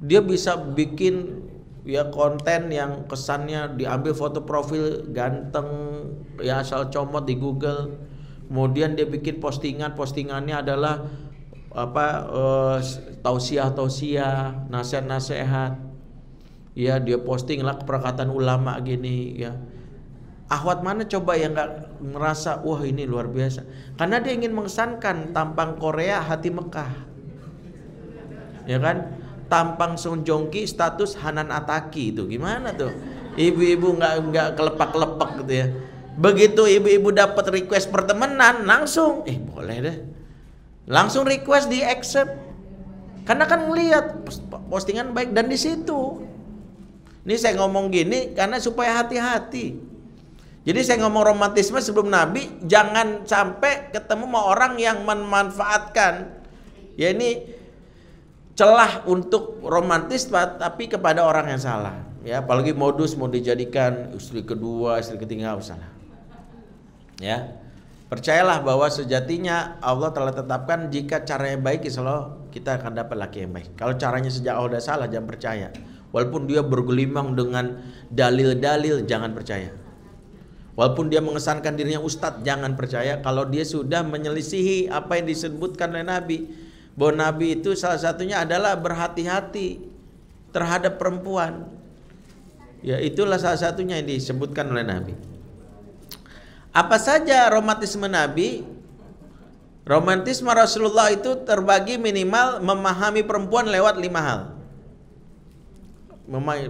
dia bisa bikin ya konten yang kesannya diambil foto profil ganteng ya asal comot di Google kemudian dia bikin postingan postingannya adalah apa eh, tausiah tausiah nasihat nasihat ya dia posting lah keperkataan ulama gini ya Ahwat mana coba yang nggak merasa wah ini luar biasa? Karena dia ingin mengesankan tampang Korea hati Mekah. Ya kan? Tampang Sunjongki status Hanan Ataki itu gimana tuh? Ibu-ibu nggak -ibu nggak kelepak-kelepak gitu ya. Begitu ibu-ibu dapat request pertemanan langsung eh boleh deh. Langsung request di accept. Karena kan ngelihat postingan baik dan di situ. Ini saya ngomong gini karena supaya hati-hati. Jadi saya ngomong romantisme sebelum Nabi, jangan sampai ketemu sama orang yang memanfaatkan ya ini celah untuk romantis tapi kepada orang yang salah. Ya, apalagi modus mau dijadikan istri kedua, istri ketiga usaha usah. Ya. Percayalah bahwa sejatinya Allah telah tetapkan jika caranya baik insya Allah kita akan dapat laki yang baik. Kalau caranya sejak awal dah salah jangan percaya. Walaupun dia bergelimang dengan dalil-dalil jangan percaya Walaupun dia mengesankan dirinya ustadz, jangan percaya kalau dia sudah menyelisihi apa yang disebutkan oleh Nabi. Bahwa Nabi itu salah satunya adalah berhati-hati terhadap perempuan. Ya itulah salah satunya yang disebutkan oleh Nabi. Apa saja romantisme Nabi? Romantisme Rasulullah itu terbagi minimal memahami perempuan lewat lima hal.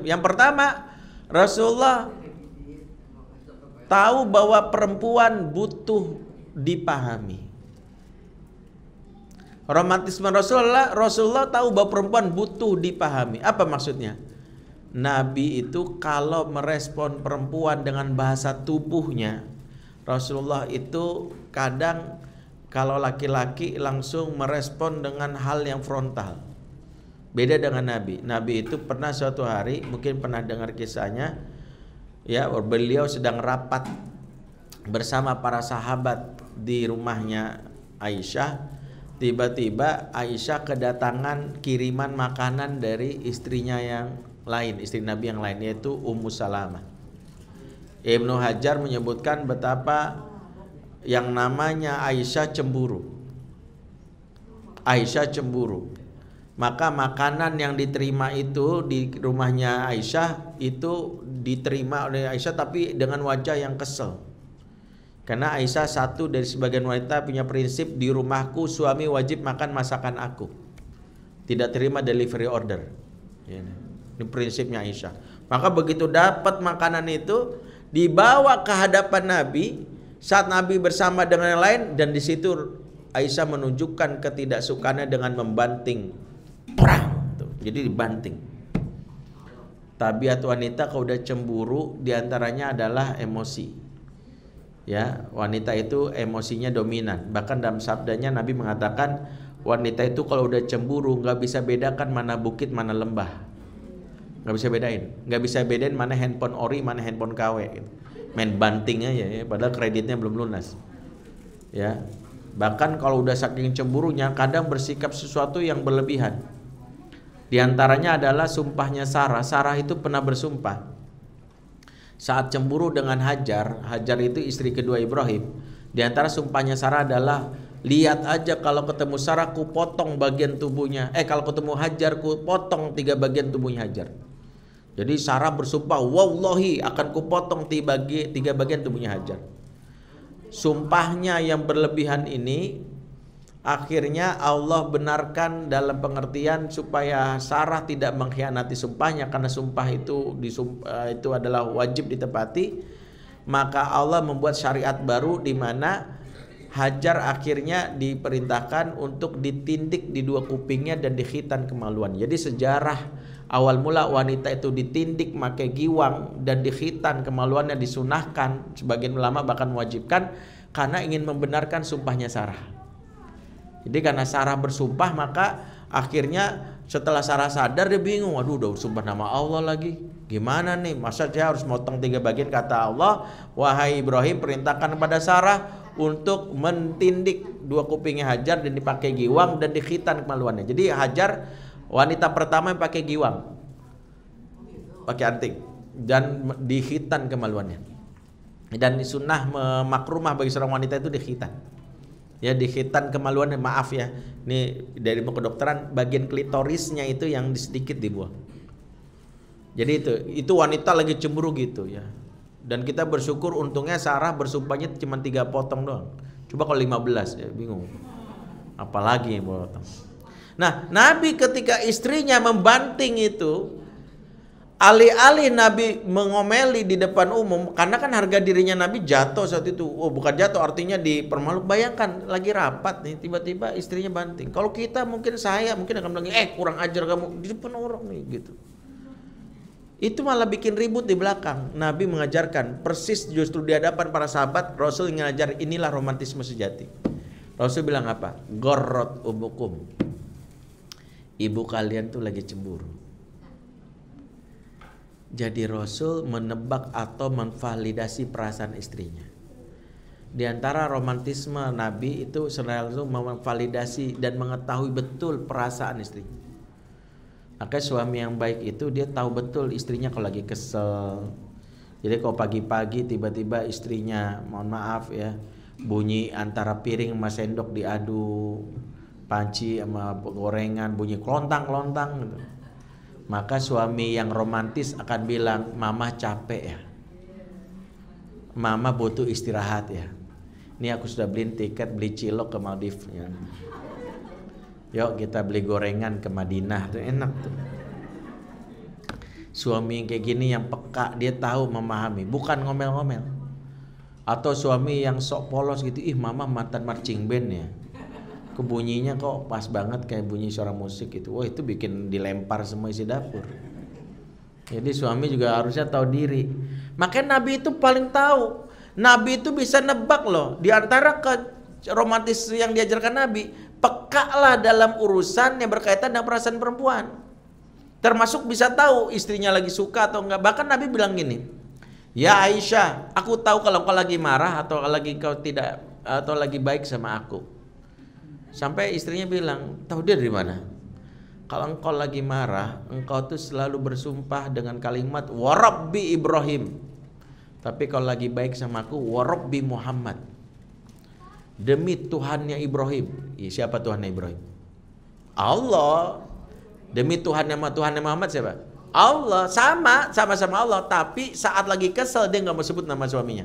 Yang pertama, Rasulullah tahu bahwa perempuan butuh dipahami. Romantisme Rasulullah, Rasulullah tahu bahwa perempuan butuh dipahami. Apa maksudnya? Nabi itu kalau merespon perempuan dengan bahasa tubuhnya, Rasulullah itu kadang kalau laki-laki langsung merespon dengan hal yang frontal. Beda dengan Nabi. Nabi itu pernah suatu hari, mungkin pernah dengar kisahnya, ya beliau sedang rapat bersama para sahabat di rumahnya Aisyah tiba-tiba Aisyah kedatangan kiriman makanan dari istrinya yang lain istri Nabi yang lain yaitu Ummu Salamah Ibnu Hajar menyebutkan betapa yang namanya Aisyah cemburu Aisyah cemburu maka makanan yang diterima itu di rumahnya Aisyah itu diterima oleh Aisyah tapi dengan wajah yang kesel. Karena Aisyah satu dari sebagian wanita punya prinsip di rumahku suami wajib makan masakan aku. Tidak terima delivery order. Ya, ini prinsipnya Aisyah. Maka begitu dapat makanan itu dibawa ke hadapan Nabi saat Nabi bersama dengan yang lain dan di situ Aisyah menunjukkan ketidaksukaannya dengan membanting Prang. Gitu. Jadi dibanting. Tabiat wanita kalau udah cemburu diantaranya adalah emosi. Ya, wanita itu emosinya dominan. Bahkan dalam sabdanya Nabi mengatakan wanita itu kalau udah cemburu nggak bisa bedakan mana bukit mana lembah. Nggak bisa bedain. Nggak bisa bedain mana handphone ori mana handphone KW. Main banting aja ya, padahal kreditnya belum lunas. Ya, Bahkan kalau udah saking cemburunya kadang bersikap sesuatu yang berlebihan. Di antaranya adalah sumpahnya Sarah. Sarah itu pernah bersumpah saat cemburu dengan Hajar. Hajar itu istri kedua Ibrahim. Di antara sumpahnya Sarah adalah lihat aja kalau ketemu Sarah ku potong bagian tubuhnya. Eh kalau ketemu Hajar ku potong tiga bagian tubuhnya Hajar. Jadi Sarah bersumpah, wallahi akan ku potong tiga bagian tubuhnya Hajar. Sumpahnya yang berlebihan ini Akhirnya Allah benarkan dalam pengertian supaya Sarah tidak mengkhianati sumpahnya karena sumpah itu disumpah, eh, itu adalah wajib ditepati. Maka Allah membuat syariat baru di mana Hajar akhirnya diperintahkan untuk ditindik di dua kupingnya dan dikhitan kemaluan. Jadi sejarah awal mula wanita itu ditindik pakai giwang dan dikhitan kemaluannya disunahkan. Sebagian ulama bahkan mewajibkan karena ingin membenarkan sumpahnya Sarah. Jadi karena Sarah bersumpah maka akhirnya setelah Sarah sadar dia bingung, waduh udah sumpah nama Allah lagi. Gimana nih? Masa dia harus motong tiga bagian kata Allah, wahai Ibrahim perintahkan kepada Sarah untuk mentindik dua kupingnya Hajar dan dipakai giwang dan dikhitan kemaluannya. Jadi Hajar wanita pertama yang pakai giwang. Pakai anting dan dikhitan kemaluannya. Dan sunnah memakrumah bagi seorang wanita itu dikhitan ya di khitan kemaluan maaf ya ini dari mau kedokteran bagian klitorisnya itu yang sedikit dibuang jadi itu itu wanita lagi cemburu gitu ya dan kita bersyukur untungnya Sarah bersumpahnya cuma tiga potong doang coba kalau 15 ya bingung apalagi potong nah Nabi ketika istrinya membanting itu Alih-alih Nabi mengomeli di depan umum, karena kan harga dirinya Nabi jatuh saat itu. Oh, bukan jatuh, artinya dipermalukan. Bayangkan lagi rapat nih, tiba-tiba istrinya banting. Kalau kita mungkin saya mungkin akan bilang, eh kurang ajar kamu di depan orang nih gitu. Itu malah bikin ribut di belakang. Nabi mengajarkan persis justru di hadapan para sahabat, Rasul mengajar inilah romantisme sejati. Rasul bilang apa? Gorot umukum. Ibu kalian tuh lagi cemburu jadi rasul menebak atau memvalidasi perasaan istrinya. Di antara romantisme Nabi itu selalu memvalidasi dan mengetahui betul perasaan istrinya. Maka suami yang baik itu dia tahu betul istrinya kalau lagi kesel. Jadi kalau pagi-pagi tiba-tiba istrinya, mohon maaf ya, bunyi antara piring sama sendok diadu, panci sama gorengan bunyi kelontang-kelontang gitu maka suami yang romantis akan bilang mama capek ya mama butuh istirahat ya ini aku sudah beli tiket beli cilok ke Maldives ya. yuk kita beli gorengan ke Madinah tuh enak tuh suami yang kayak gini yang peka dia tahu memahami bukan ngomel-ngomel atau suami yang sok polos gitu ih mama mantan marching band ya kebunyinya kok pas banget kayak bunyi suara musik gitu wah itu bikin dilempar semua isi dapur jadi suami juga harusnya tahu diri makanya nabi itu paling tahu nabi itu bisa nebak loh di antara ke romantis yang diajarkan nabi pekalah dalam urusan yang berkaitan dengan perasaan perempuan termasuk bisa tahu istrinya lagi suka atau enggak bahkan nabi bilang gini ya Aisyah aku tahu kalau kau lagi marah atau lagi kau tidak atau lagi baik sama aku Sampai istrinya bilang, tahu dia dari mana? Kalau engkau lagi marah, engkau tuh selalu bersumpah dengan kalimat warabbi Ibrahim. Tapi kalau lagi baik sama aku, warabbi Muhammad. Demi Tuhannya Ibrahim. Ya, siapa Tuhannya Ibrahim? Allah. Demi Tuhannya Tuhannya Muhammad siapa? Allah sama sama sama Allah tapi saat lagi kesel dia nggak mau sebut nama suaminya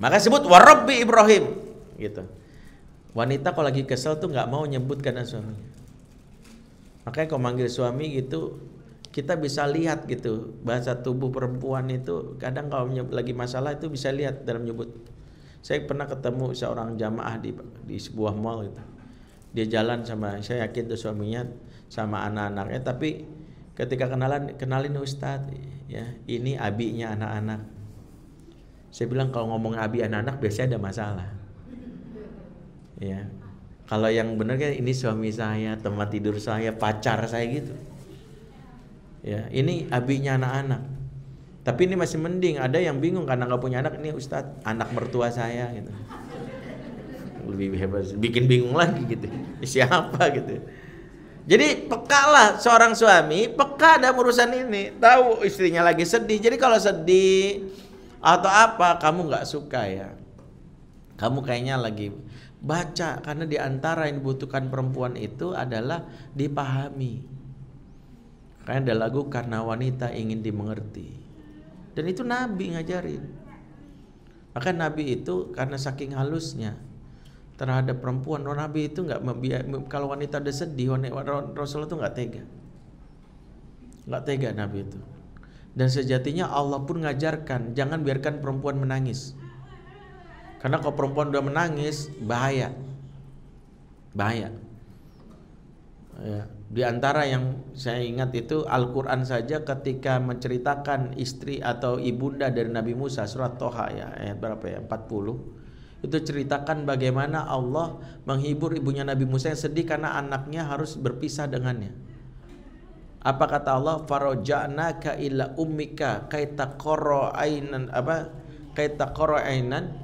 maka sebut Warabbi Ibrahim gitu Wanita kalau lagi kesel tuh nggak mau nyebut karena suaminya. Makanya kalau manggil suami gitu, kita bisa lihat gitu bahasa tubuh perempuan itu kadang kalau lagi masalah itu bisa lihat dalam nyebut. Saya pernah ketemu seorang jamaah di di sebuah mall gitu. Dia jalan sama saya yakin tuh suaminya sama anak-anaknya tapi ketika kenalan kenalin Ustadz ya ini abinya anak-anak. Saya bilang kalau ngomong abi anak-anak biasanya ada masalah ya kalau yang benar kan ini suami saya tempat tidur saya pacar saya gitu ya ini abinya anak-anak tapi ini masih mending ada yang bingung karena nggak punya anak ini ustadz anak mertua saya gitu lebih hebat bikin bingung lagi gitu siapa gitu jadi pekalah seorang suami peka ada urusan ini tahu istrinya lagi sedih jadi kalau sedih atau apa kamu nggak suka ya kamu kayaknya lagi baca karena diantara yang dibutuhkan perempuan itu adalah dipahami karena ada lagu karena wanita ingin dimengerti dan itu Nabi ngajarin maka Nabi itu karena saking halusnya terhadap perempuan oh, Nabi itu nggak kalau wanita udah sedih Rasulullah itu nggak tega nggak tega Nabi itu dan sejatinya Allah pun ngajarkan jangan biarkan perempuan menangis karena kalau perempuan udah menangis bahaya, bahaya. Ya. Di antara yang saya ingat itu Al-Quran saja ketika menceritakan istri atau ibunda dari Nabi Musa surat Toha ya ayat berapa ya 40 itu ceritakan bagaimana Allah menghibur ibunya Nabi Musa yang sedih karena anaknya harus berpisah dengannya. Apa kata Allah? Farojana ka ila ummika kaita koro ainan apa kaita koro ainan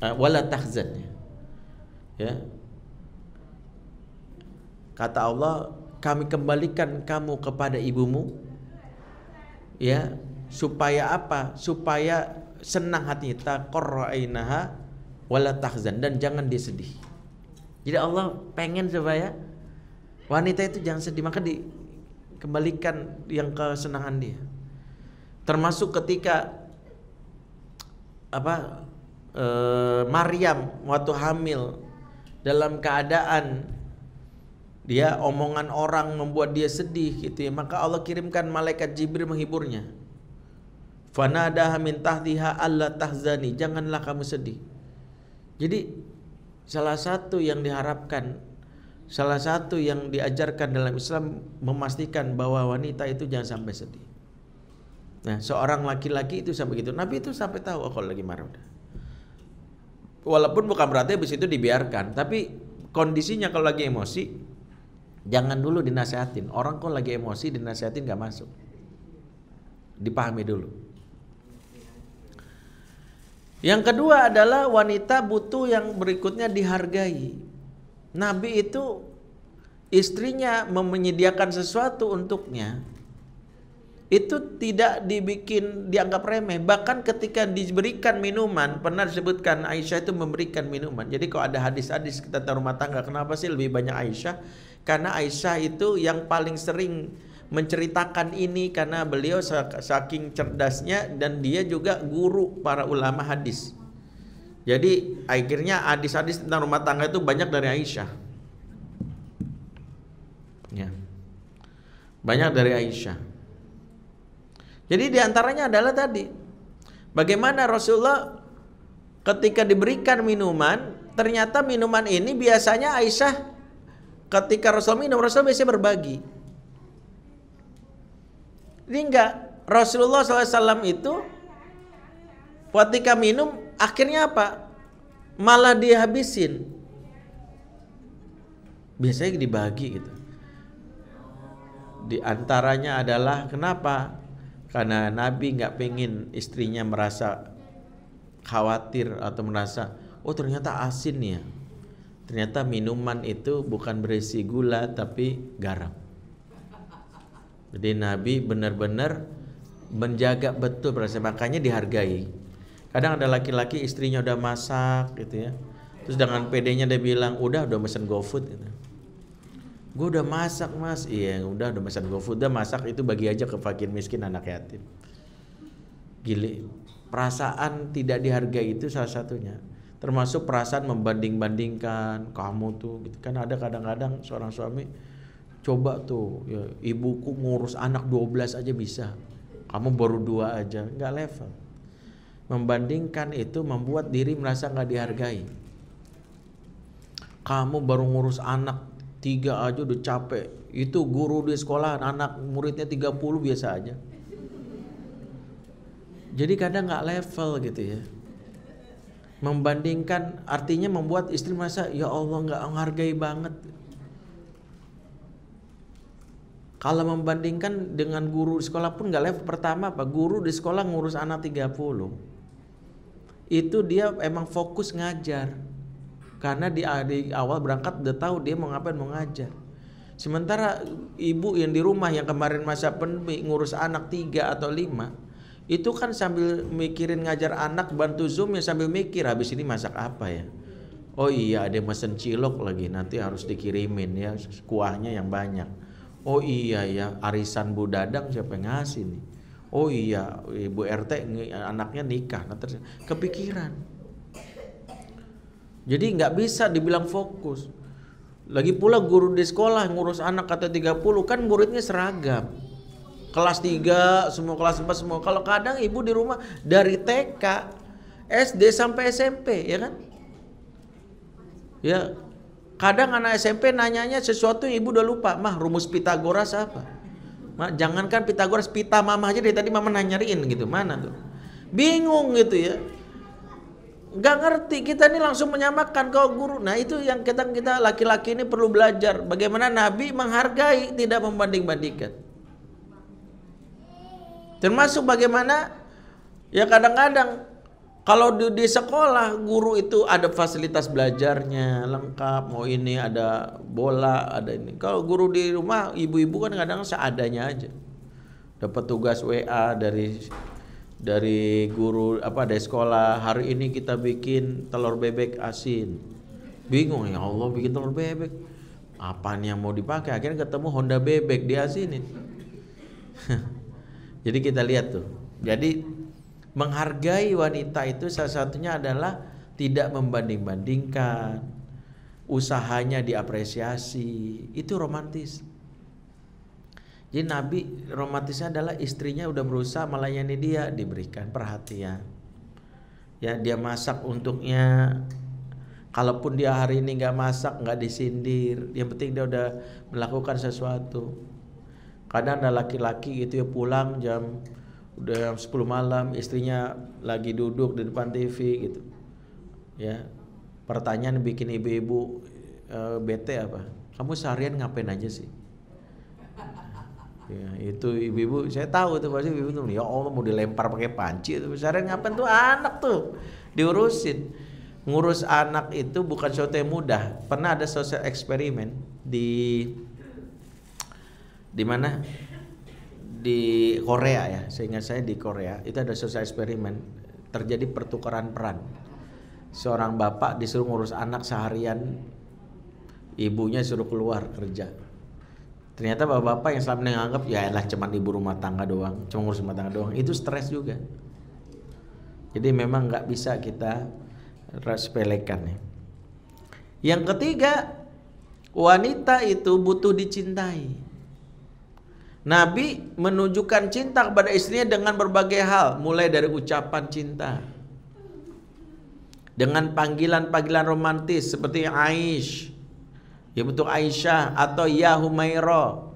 Ah, wala tahzan ya. ya kata Allah kami kembalikan kamu kepada ibumu ya supaya apa supaya senang hati taqarrainaha wala tahzan dan jangan dia sedih jadi Allah pengen supaya wanita itu jangan sedih maka dikembalikan yang kesenangan dia termasuk ketika apa uh, Maryam waktu hamil dalam keadaan dia omongan orang membuat dia sedih gitu ya maka Allah kirimkan malaikat Jibril menghiburnya ada min tahtiha Allah tahzani janganlah kamu sedih jadi salah satu yang diharapkan salah satu yang diajarkan dalam Islam memastikan bahwa wanita itu jangan sampai sedih nah seorang laki-laki itu sampai gitu Nabi itu sampai tahu oh, kalau lagi marah walaupun bukan berarti habis itu dibiarkan tapi kondisinya kalau lagi emosi jangan dulu dinasehatin orang kok lagi emosi dinasehatin gak masuk dipahami dulu yang kedua adalah wanita butuh yang berikutnya dihargai Nabi itu istrinya menyediakan sesuatu untuknya itu tidak dibikin dianggap remeh bahkan ketika diberikan minuman pernah disebutkan Aisyah itu memberikan minuman jadi kalau ada hadis-hadis kita taruh rumah tangga kenapa sih lebih banyak Aisyah karena Aisyah itu yang paling sering menceritakan ini karena beliau saking cerdasnya dan dia juga guru para ulama hadis jadi akhirnya hadis-hadis tentang rumah tangga itu banyak dari Aisyah ya banyak dari Aisyah jadi diantaranya adalah tadi bagaimana Rasulullah ketika diberikan minuman ternyata minuman ini biasanya Aisyah ketika Rasul minum Rasul biasanya berbagi. Ini enggak Rasulullah SAW itu ketika minum akhirnya apa? Malah dihabisin. Biasanya dibagi gitu. Di antaranya adalah kenapa? karena Nabi nggak pengen istrinya merasa khawatir atau merasa oh ternyata asin ya ternyata minuman itu bukan berisi gula tapi garam jadi Nabi benar-benar menjaga betul berasa makanya dihargai kadang ada laki-laki istrinya udah masak gitu ya terus dengan PD-nya dia bilang udah udah mesen GoFood gitu gue udah masak mas iya udah udah pesan gue udah masak itu bagi aja ke fakir miskin anak yatim gile perasaan tidak dihargai itu salah satunya termasuk perasaan membanding-bandingkan kamu tuh gitu kan ada kadang-kadang seorang suami coba tuh ya, ibuku ngurus anak 12 aja bisa kamu baru dua aja nggak level membandingkan itu membuat diri merasa nggak dihargai kamu baru ngurus anak tiga aja udah capek itu guru di sekolah anak muridnya 30 biasa aja jadi kadang nggak level gitu ya membandingkan artinya membuat istri merasa ya Allah nggak menghargai banget kalau membandingkan dengan guru di sekolah pun nggak level pertama apa guru di sekolah ngurus anak 30 itu dia emang fokus ngajar karena di, di awal berangkat udah tahu dia mau ngapain mau ngajar sementara ibu yang di rumah yang kemarin masa pandemi ngurus anak tiga atau lima itu kan sambil mikirin ngajar anak bantu zoom ya sambil mikir habis ini masak apa ya oh iya ada mesen cilok lagi nanti harus dikirimin ya kuahnya yang banyak oh iya ya arisan bu dadang siapa yang ngasih nih oh iya ibu rt anaknya nikah nah, kepikiran jadi nggak bisa dibilang fokus. Lagi pula guru di sekolah ngurus anak kata 30 kan muridnya seragam. Kelas 3, semua kelas 4, semua. Kalau kadang ibu di rumah dari TK, SD sampai SMP, ya kan? Ya, kadang anak SMP nanyanya sesuatu yang ibu udah lupa. Mah, rumus Pitagoras apa? Mah, jangankan Pitagoras, pita mama aja dari tadi mama nanyarin gitu. Mana tuh? Bingung gitu ya nggak ngerti kita ini langsung menyamakan kau guru nah itu yang kita kita laki-laki ini perlu belajar bagaimana Nabi menghargai tidak membanding-bandingkan termasuk bagaimana ya kadang-kadang kalau di, di sekolah guru itu ada fasilitas belajarnya lengkap mau ini ada bola ada ini kalau guru di rumah ibu-ibu kan kadang, kadang seadanya aja dapat tugas WA dari dari guru apa dari sekolah hari ini kita bikin telur bebek asin bingung ya Allah bikin telur bebek apa yang mau dipakai akhirnya ketemu Honda bebek dia ini jadi kita lihat tuh jadi menghargai wanita itu salah satunya adalah tidak membanding-bandingkan usahanya diapresiasi itu romantis jadi Nabi romantisnya adalah istrinya udah berusaha melayani dia, diberikan perhatian. Ya dia masak untuknya. Kalaupun dia hari ini nggak masak, nggak disindir. Yang penting dia udah melakukan sesuatu. Kadang ada laki-laki itu ya pulang jam udah jam 10 malam, istrinya lagi duduk di depan TV gitu. Ya pertanyaan bikin ibu-ibu e, bete apa? Kamu seharian ngapain aja sih? Ya, itu ibu-ibu saya tahu itu pasti ibu ibu tuh ya Allah mau dilempar pakai panci itu besarnya ngapain tuh anak tuh diurusin ngurus anak itu bukan sesuatu yang mudah pernah ada sosial eksperimen di di mana di Korea ya seingat saya di Korea itu ada sosial eksperimen terjadi pertukaran peran seorang bapak disuruh ngurus anak seharian ibunya suruh keluar kerja ternyata bapak-bapak yang selama ini nganggap ya elah cuma ibu rumah tangga doang cuma ngurus rumah tangga doang itu stres juga jadi memang nggak bisa kita sepelekan ya yang ketiga wanita itu butuh dicintai Nabi menunjukkan cinta kepada istrinya dengan berbagai hal, mulai dari ucapan cinta, dengan panggilan-panggilan romantis seperti Aish, ya bentuk Aisyah atau ya Humaira.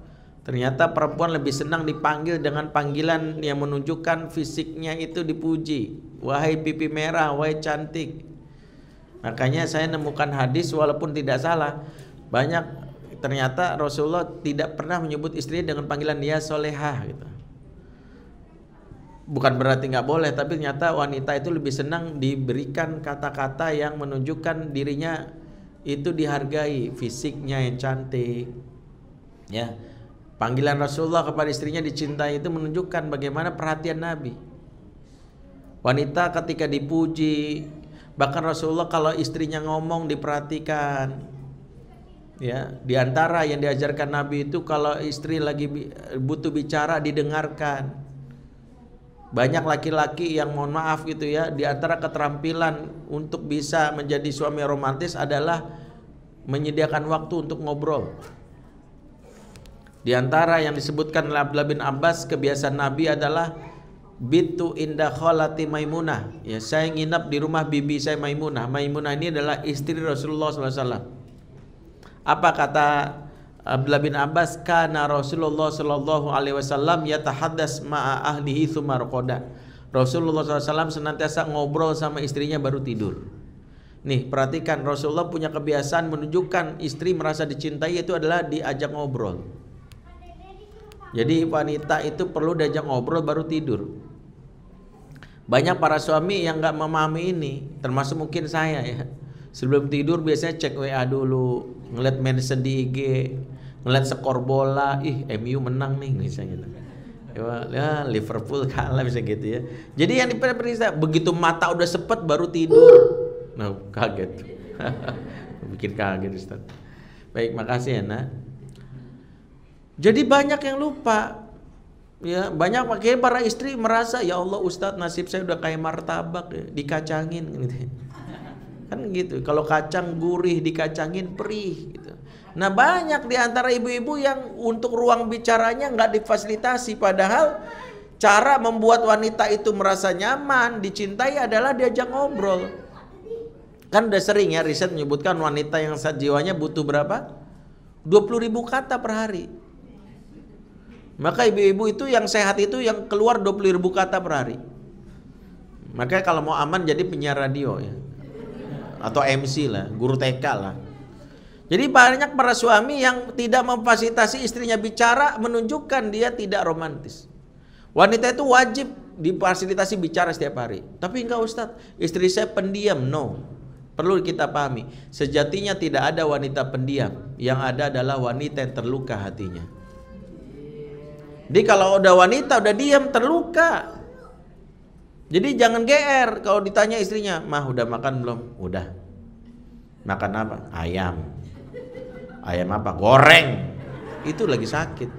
Ternyata perempuan lebih senang dipanggil dengan panggilan yang menunjukkan fisiknya itu dipuji. Wahai pipi merah, wahai cantik. Makanya saya nemukan hadis walaupun tidak salah, banyak ternyata Rasulullah tidak pernah menyebut istrinya dengan panggilan dia ya solehah gitu. Bukan berarti nggak boleh, tapi ternyata wanita itu lebih senang diberikan kata-kata yang menunjukkan dirinya itu dihargai fisiknya yang cantik ya panggilan Rasulullah kepada istrinya dicintai itu menunjukkan bagaimana perhatian Nabi wanita ketika dipuji bahkan Rasulullah kalau istrinya ngomong diperhatikan ya diantara yang diajarkan Nabi itu kalau istri lagi butuh bicara didengarkan banyak laki-laki yang mohon maaf gitu ya di antara keterampilan untuk bisa menjadi suami romantis adalah menyediakan waktu untuk ngobrol. Di antara yang disebutkan oleh Abdullah bin Abbas kebiasaan Nabi adalah bitu indah kholati Maimunah. Ya, saya nginap di rumah bibi saya Maimunah. Maimunah ini adalah istri Rasulullah SAW. Apa kata Abdullah bin Abbas kana Rasulullah sallallahu alaihi wasallam yatahaddas ma'a ahlihi tsumma Rasulullah SAW senantiasa ngobrol sama istrinya baru tidur. Nih, perhatikan Rasulullah punya kebiasaan menunjukkan istri merasa dicintai itu adalah diajak ngobrol. Jadi wanita itu perlu diajak ngobrol baru tidur. Banyak para suami yang nggak memahami ini, termasuk mungkin saya ya. Sebelum tidur biasanya cek WA dulu, ngeliat mention di IG, ngeliat skor bola ih MU menang nih misalnya gitu ya, ya Liverpool kalah bisa gitu ya jadi yang diperiksa begitu mata udah sepet baru tidur nah kaget bikin kaget Ustaz baik makasih ya nak jadi banyak yang lupa ya banyak makanya para istri merasa ya Allah Ustadz nasib saya udah kayak martabak ya, dikacangin gitu kan gitu kalau kacang gurih dikacangin perih gitu. Nah banyak di antara ibu-ibu yang untuk ruang bicaranya nggak difasilitasi padahal cara membuat wanita itu merasa nyaman, dicintai adalah diajak ngobrol. Kan udah sering ya riset menyebutkan wanita yang saat jiwanya butuh berapa? 20 ribu kata per hari. Maka ibu-ibu itu yang sehat itu yang keluar 20 ribu kata per hari. Makanya kalau mau aman jadi penyiar radio ya. Atau MC lah, guru TK lah. Jadi banyak para suami yang tidak memfasilitasi istrinya bicara menunjukkan dia tidak romantis. Wanita itu wajib difasilitasi bicara setiap hari. Tapi enggak Ustadz, istri saya pendiam. No. Perlu kita pahami, sejatinya tidak ada wanita pendiam. Yang ada adalah wanita yang terluka hatinya. Jadi kalau udah wanita udah diam terluka. Jadi jangan GR kalau ditanya istrinya, "Mah, udah makan belum?" "Udah." "Makan apa?" "Ayam." ayam apa goreng itu lagi sakit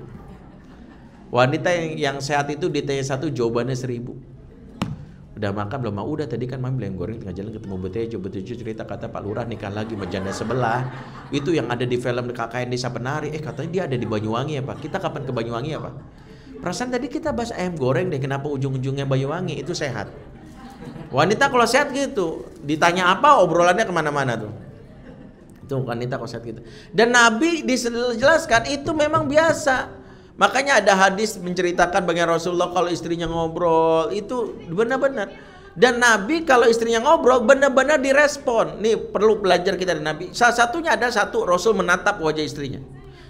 wanita yang, yang sehat itu ditanya satu jawabannya seribu udah makan belum mau udah tadi kan mami beli goreng tengah jalan ketemu betejo betejo cerita kata pak lurah nikah lagi sama janda sebelah itu yang ada di film KKN Desa Penari eh katanya dia ada di Banyuwangi ya pak kita kapan ke Banyuwangi ya pak perasaan tadi kita bahas ayam goreng deh kenapa ujung-ujungnya Banyuwangi itu sehat wanita kalau sehat gitu ditanya apa obrolannya kemana-mana tuh itu wanita koset gitu dan Nabi dijelaskan itu memang biasa makanya ada hadis menceritakan bagaimana Rasulullah kalau istrinya ngobrol itu benar-benar dan Nabi kalau istrinya ngobrol benar-benar direspon nih perlu belajar kita dari Nabi salah satunya ada satu Rasul menatap wajah istrinya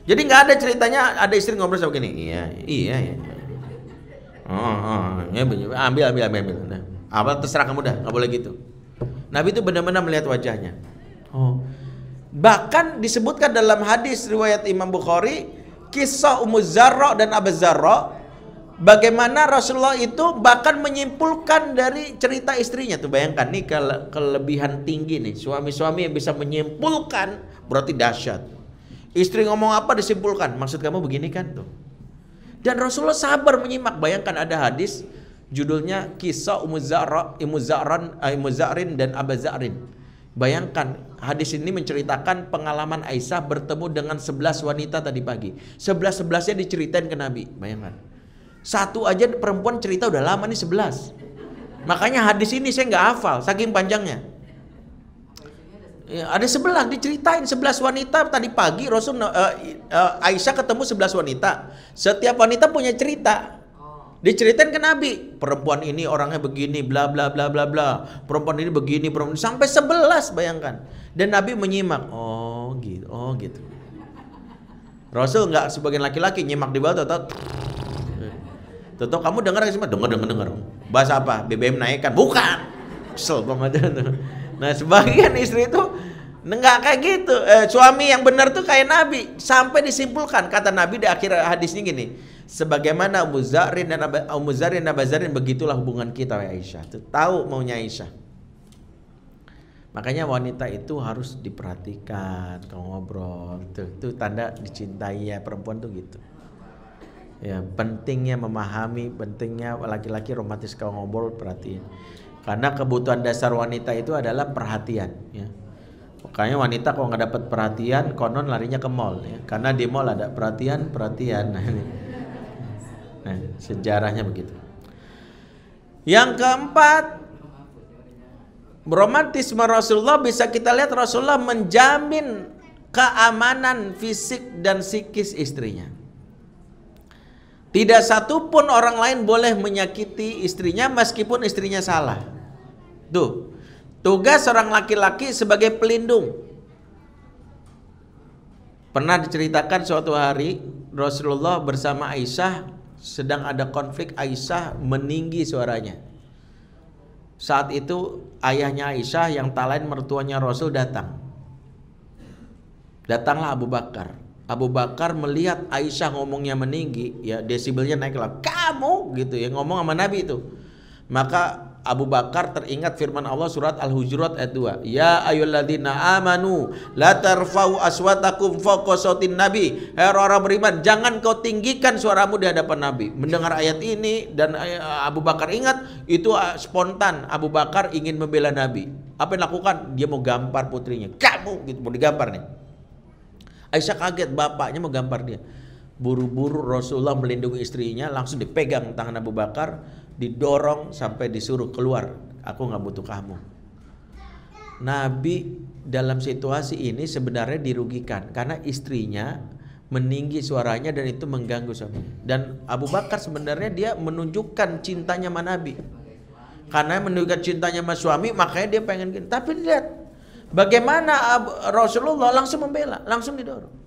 jadi nggak ada ceritanya ada istri ngobrol sama gini iya iya iya, iya. oh, oh iya, ambil ambil ambil ambil nah, apa terserah kamu dah nggak boleh gitu Nabi itu benar-benar melihat wajahnya oh Bahkan disebutkan dalam hadis riwayat Imam Bukhari kisah Ummu Zarra dan Abu Zarra bagaimana Rasulullah itu bahkan menyimpulkan dari cerita istrinya tuh bayangkan nih kele kelebihan tinggi nih suami-suami yang bisa menyimpulkan berarti dahsyat. Istri ngomong apa disimpulkan, maksud kamu begini kan tuh. Dan Rasulullah sabar menyimak. Bayangkan ada hadis judulnya kisah Ummu Zarra, Ummu Zarran, Ummu eh, Za'rin dan Abu Za'rin Bayangkan hadis ini menceritakan pengalaman Aisyah bertemu dengan sebelas wanita tadi pagi. sebelas sebelasnya diceritain ke Nabi. Bayangkan. Satu aja perempuan cerita udah lama nih sebelas. Makanya hadis ini saya nggak hafal saking panjangnya. Ya, ada sebelah diceritain sebelas wanita tadi pagi Rasul uh, uh, Aisyah ketemu sebelas wanita. Setiap wanita punya cerita. Diceritain ke Nabi, perempuan ini orangnya begini, bla bla bla bla bla. Perempuan ini begini, perempuan sampai sebelas bayangkan. Dan Nabi menyimak, oh gitu, oh gitu. Rasul nggak sebagian laki-laki nyimak di bawah tetap kamu dengar gak sih? Dengar dengar dengar. Bahasa apa? BBM naikkan. Bukan. Kesel banget tuh. Nah, sebagian istri itu nggak kayak gitu. Eh, suami yang benar tuh kayak Nabi. Sampai disimpulkan kata Nabi di akhir hadisnya gini sebagaimana Abu Zarin dan Abu Zarin dan Abazarin begitulah hubungan kita ya Aisyah. tahu maunya Aisyah. Makanya wanita itu harus diperhatikan kalau ngobrol. Itu, itu tanda dicintai ya perempuan tuh gitu. Ya, pentingnya memahami, pentingnya laki-laki romantis kalau ngobrol perhatiin. Karena kebutuhan dasar wanita itu adalah perhatian ya. Makanya wanita kalau nggak dapat perhatian konon larinya ke mall ya. Karena di mall ada perhatian, perhatian. Nah, sejarahnya begitu. Yang keempat, romantisme Rasulullah bisa kita lihat Rasulullah menjamin keamanan fisik dan psikis istrinya. Tidak satupun orang lain boleh menyakiti istrinya meskipun istrinya salah. Tuh, tugas seorang laki-laki sebagai pelindung. Pernah diceritakan suatu hari Rasulullah bersama Aisyah sedang ada konflik Aisyah meninggi suaranya. Saat itu ayahnya Aisyah yang tak mertuanya Rasul datang. Datanglah Abu Bakar. Abu Bakar melihat Aisyah ngomongnya meninggi, ya desibelnya naiklah Kamu gitu ya ngomong sama Nabi itu. Maka Abu Bakar teringat firman Allah surat Al-Hujurat ayat 2. Ya ayyuhalladzina amanu la tarfa'u aswatakum fawqa sautin nabi. Hai orang-orang beriman, jangan kau tinggikan suaramu di hadapan Nabi. Mendengar ayat ini dan eh, Abu Bakar ingat itu eh, spontan Abu Bakar ingin membela Nabi. Apa yang lakukan? Dia mau gampar putrinya. Kamu gitu mau digampar nih. Aisyah kaget bapaknya mau gampar dia. Buru-buru Rasulullah melindungi istrinya langsung dipegang tangan Abu Bakar didorong sampai disuruh keluar aku nggak butuh kamu Nabi dalam situasi ini sebenarnya dirugikan karena istrinya meninggi suaranya dan itu mengganggu suami dan Abu Bakar sebenarnya dia menunjukkan cintanya sama Nabi karena menunjukkan cintanya sama suami makanya dia pengen gini tapi lihat bagaimana Rasulullah langsung membela langsung didorong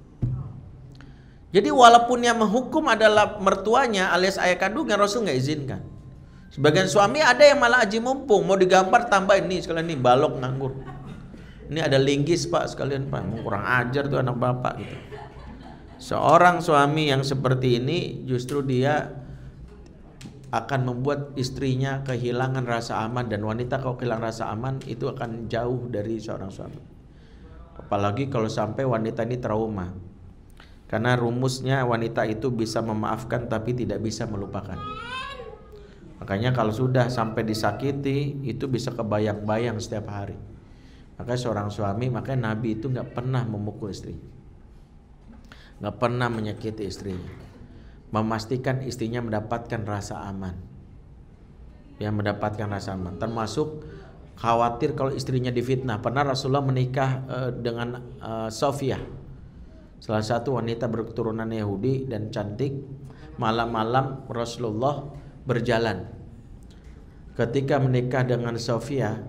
jadi walaupun yang menghukum adalah mertuanya alias ayah kandungnya Rasul nggak izinkan. Sebagian suami ada yang malah aji mumpung mau digambar tambah ini sekalian nih balok nganggur. Ini ada linggis pak sekalian pak mau kurang ajar tuh anak bapak gitu. Seorang suami yang seperti ini justru dia akan membuat istrinya kehilangan rasa aman dan wanita kalau kehilangan rasa aman itu akan jauh dari seorang suami. Apalagi kalau sampai wanita ini trauma. Karena rumusnya wanita itu bisa memaafkan tapi tidak bisa melupakan. Makanya kalau sudah sampai disakiti itu bisa kebayang-bayang setiap hari. Makanya seorang suami, makanya Nabi itu nggak pernah memukul istri, nggak pernah menyakiti istrinya, memastikan istrinya mendapatkan rasa aman, yang mendapatkan rasa aman. Termasuk khawatir kalau istrinya difitnah. Pernah Rasulullah menikah eh, dengan eh, Sofia, salah satu wanita berketurunan Yahudi dan cantik. Malam-malam Rasulullah berjalan. Ketika menikah dengan Sofia,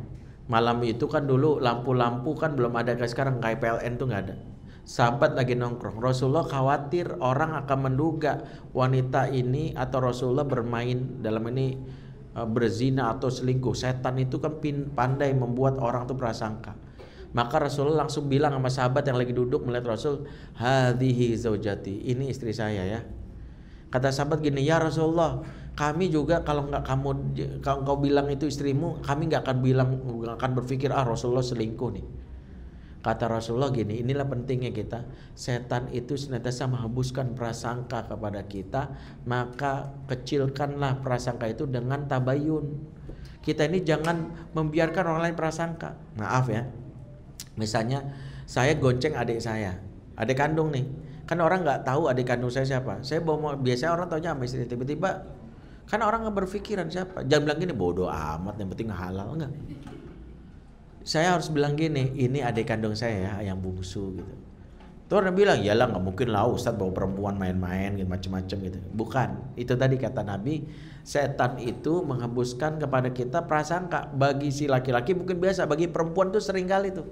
malam itu kan dulu lampu-lampu kan belum ada kayak sekarang kayak PLN tuh nggak ada. Sahabat lagi nongkrong. Rasulullah khawatir orang akan menduga wanita ini atau Rasulullah bermain dalam ini eh, berzina atau selingkuh. Setan itu kan pandai membuat orang tuh prasangka. Maka Rasulullah langsung bilang sama sahabat yang lagi duduk melihat Rasul, "Hadhihi zaujati." Ini istri saya ya. Kata sahabat gini, "Ya Rasulullah, kami juga kalau nggak kamu kalau kau bilang itu istrimu kami nggak akan bilang nggak akan berpikir ah Rasulullah selingkuh nih kata Rasulullah gini inilah pentingnya kita setan itu senantiasa menghembuskan prasangka kepada kita maka kecilkanlah prasangka itu dengan tabayun kita ini jangan membiarkan orang lain prasangka maaf ya misalnya saya gonceng adik saya adik kandung nih kan orang nggak tahu adik kandung saya siapa saya bawa biasanya orang tanya sama istri tiba-tiba karena orang nggak berpikiran siapa. Jangan bilang gini bodoh amat yang penting halal enggak. Saya harus bilang gini, ini adik kandung saya ya, yang bungsu gitu. Tuh orang bilang, ya lah nggak mungkin lah Ustadz bawa perempuan main-main gitu macem-macem gitu. Bukan, itu tadi kata Nabi, setan itu menghembuskan kepada kita perasaan prasangka. Bagi si laki-laki mungkin biasa, bagi perempuan tuh sering kali tuh.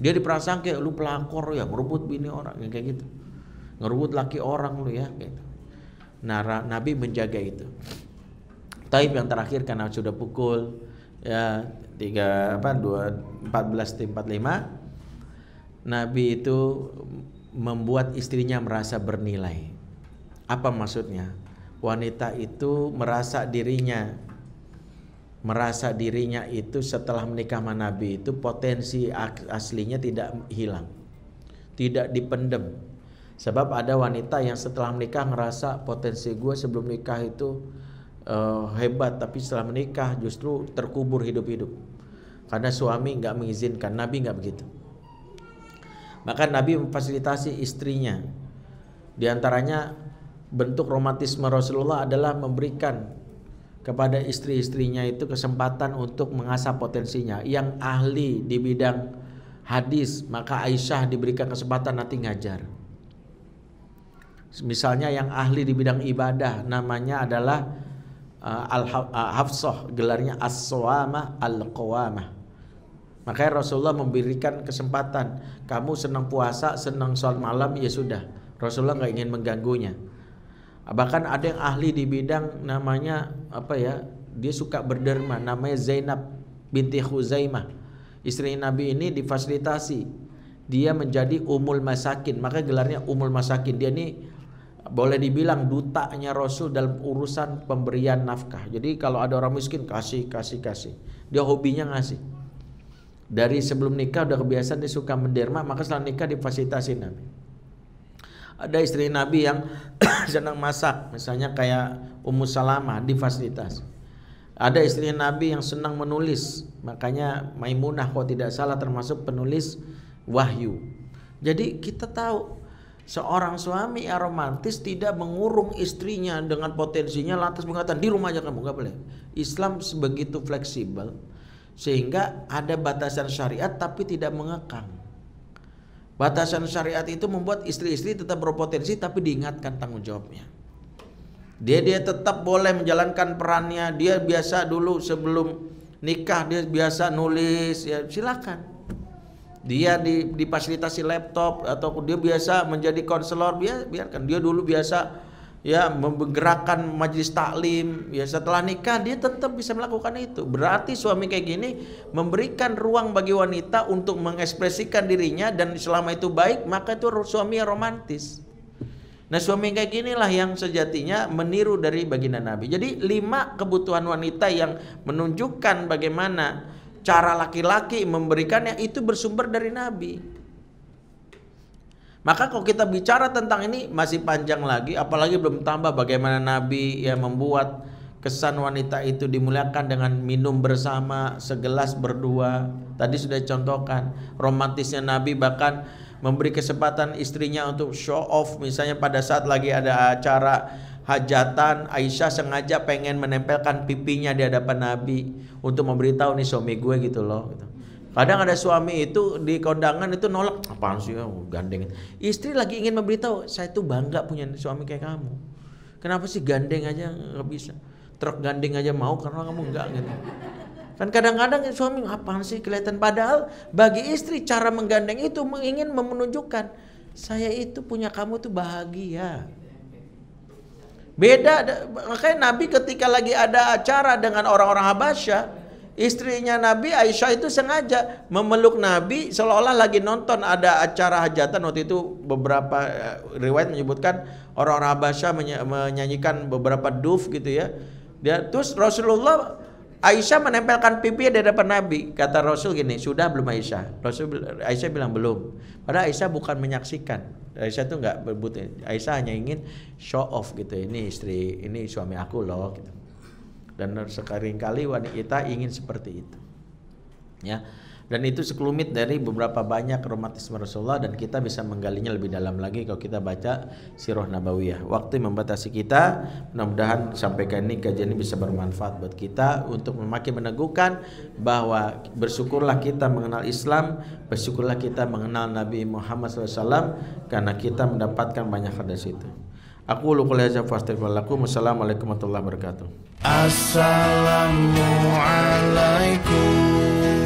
Dia diprasangka kayak lu pelakor ya, ngerebut bini orang kayak gitu. Ngerebut laki orang lu ya gitu. Nah, Nabi menjaga itu. Taib yang terakhir karena sudah pukul ya tiga apa dua empat belas empat lima Nabi itu membuat istrinya merasa bernilai. Apa maksudnya? Wanita itu merasa dirinya merasa dirinya itu setelah menikah sama Nabi itu potensi aslinya tidak hilang. Tidak dipendem. Sebab ada wanita yang setelah menikah ngerasa potensi gue sebelum nikah itu uh, hebat tapi setelah menikah justru terkubur hidup-hidup karena suami nggak mengizinkan Nabi nggak begitu maka Nabi memfasilitasi istrinya diantaranya bentuk romantisme Rasulullah adalah memberikan kepada istri-istrinya itu kesempatan untuk mengasah potensinya yang ahli di bidang hadis maka Aisyah diberikan kesempatan nanti ngajar misalnya yang ahli di bidang ibadah namanya adalah Eh, al uh, Hafsah gelarnya as Al-Qawamah makanya Rasulullah memberikan kesempatan kamu senang puasa senang sholat malam ya sudah Rasulullah nggak ingin mengganggunya bahkan ada yang ahli di bidang namanya apa ya dia suka berderma namanya Zainab binti Khuzaimah istri Nabi ini difasilitasi dia menjadi umul masakin maka gelarnya umul masakin dia ini boleh dibilang dutanya Rasul dalam urusan pemberian nafkah. Jadi kalau ada orang miskin kasih kasih kasih. Dia hobinya ngasih. Dari sebelum nikah udah kebiasaan dia suka menderma, maka setelah nikah difasilitasi Nabi. Ada istri Nabi yang senang masak, misalnya kayak Ummu Salamah difasilitas. Ada istri Nabi yang senang menulis, makanya Maimunah kalau tidak salah termasuk penulis wahyu. Jadi kita tahu Seorang suami yang romantis tidak mengurung istrinya dengan potensinya lantas mengatakan di rumah aja kamu nggak boleh. Islam sebegitu fleksibel sehingga ada batasan syariat tapi tidak mengekang. Batasan syariat itu membuat istri-istri tetap berpotensi tapi diingatkan tanggung jawabnya. Dia dia tetap boleh menjalankan perannya. Dia biasa dulu sebelum nikah dia biasa nulis ya silakan dia di, difasilitasi laptop atau dia biasa menjadi konselor biar, biarkan dia dulu biasa ya menggerakkan majelis taklim ya setelah nikah dia tetap bisa melakukan itu berarti suami kayak gini memberikan ruang bagi wanita untuk mengekspresikan dirinya dan selama itu baik maka itu suami yang romantis nah suami kayak ginilah yang sejatinya meniru dari baginda nabi jadi lima kebutuhan wanita yang menunjukkan bagaimana cara laki-laki memberikannya itu bersumber dari Nabi. Maka kalau kita bicara tentang ini masih panjang lagi, apalagi belum tambah bagaimana Nabi yang membuat kesan wanita itu dimuliakan dengan minum bersama segelas berdua. Tadi sudah contohkan romantisnya Nabi bahkan memberi kesempatan istrinya untuk show off misalnya pada saat lagi ada acara hajatan Aisyah sengaja pengen menempelkan pipinya di hadapan Nabi untuk memberitahu nih suami gue gitu loh gitu. Kadang ada suami itu di kondangan itu nolak apaan sih oh, gandeng. Istri lagi ingin memberitahu saya tuh bangga punya suami kayak kamu. Kenapa sih gandeng aja nggak bisa? Truk gandeng aja mau karena kamu enggak gitu. Kan kadang-kadang suami apaan sih kelihatan padahal bagi istri cara menggandeng itu ingin menunjukkan saya itu punya kamu tuh bahagia Beda makanya Nabi ketika lagi ada acara dengan orang-orang Habasyah, istrinya Nabi Aisyah itu sengaja memeluk Nabi seolah-olah lagi nonton ada acara hajatan waktu itu beberapa eh, riwayat menyebutkan orang-orang Habasyah menyanyikan beberapa duf gitu ya. Dia terus Rasulullah Aisyah menempelkan pipinya di depan Nabi. Kata Rasul gini, sudah belum Aisyah? Rasul Aisyah bilang belum. Padahal Aisyah bukan menyaksikan. Aisyah tuh nggak berbuat. Aisyah hanya ingin show off gitu. Ya, ini istri, ini suami aku loh. Gitu. Dan sekali kali wanita ingin seperti itu. Ya dan itu sekelumit dari beberapa banyak romantisme Rasulullah dan kita bisa menggalinya lebih dalam lagi kalau kita baca Sirah Nabawiyah. Waktu membatasi kita, mudah-mudahan sampaikan ini kajian ini bisa bermanfaat buat kita untuk memakai meneguhkan bahwa bersyukurlah kita mengenal Islam, bersyukurlah kita mengenal Nabi Muhammad SAW karena kita mendapatkan banyak hal dari situ. Aku lu kuliah jam Assalamualaikum warahmatullahi wabarakatuh. Assalamualaikum.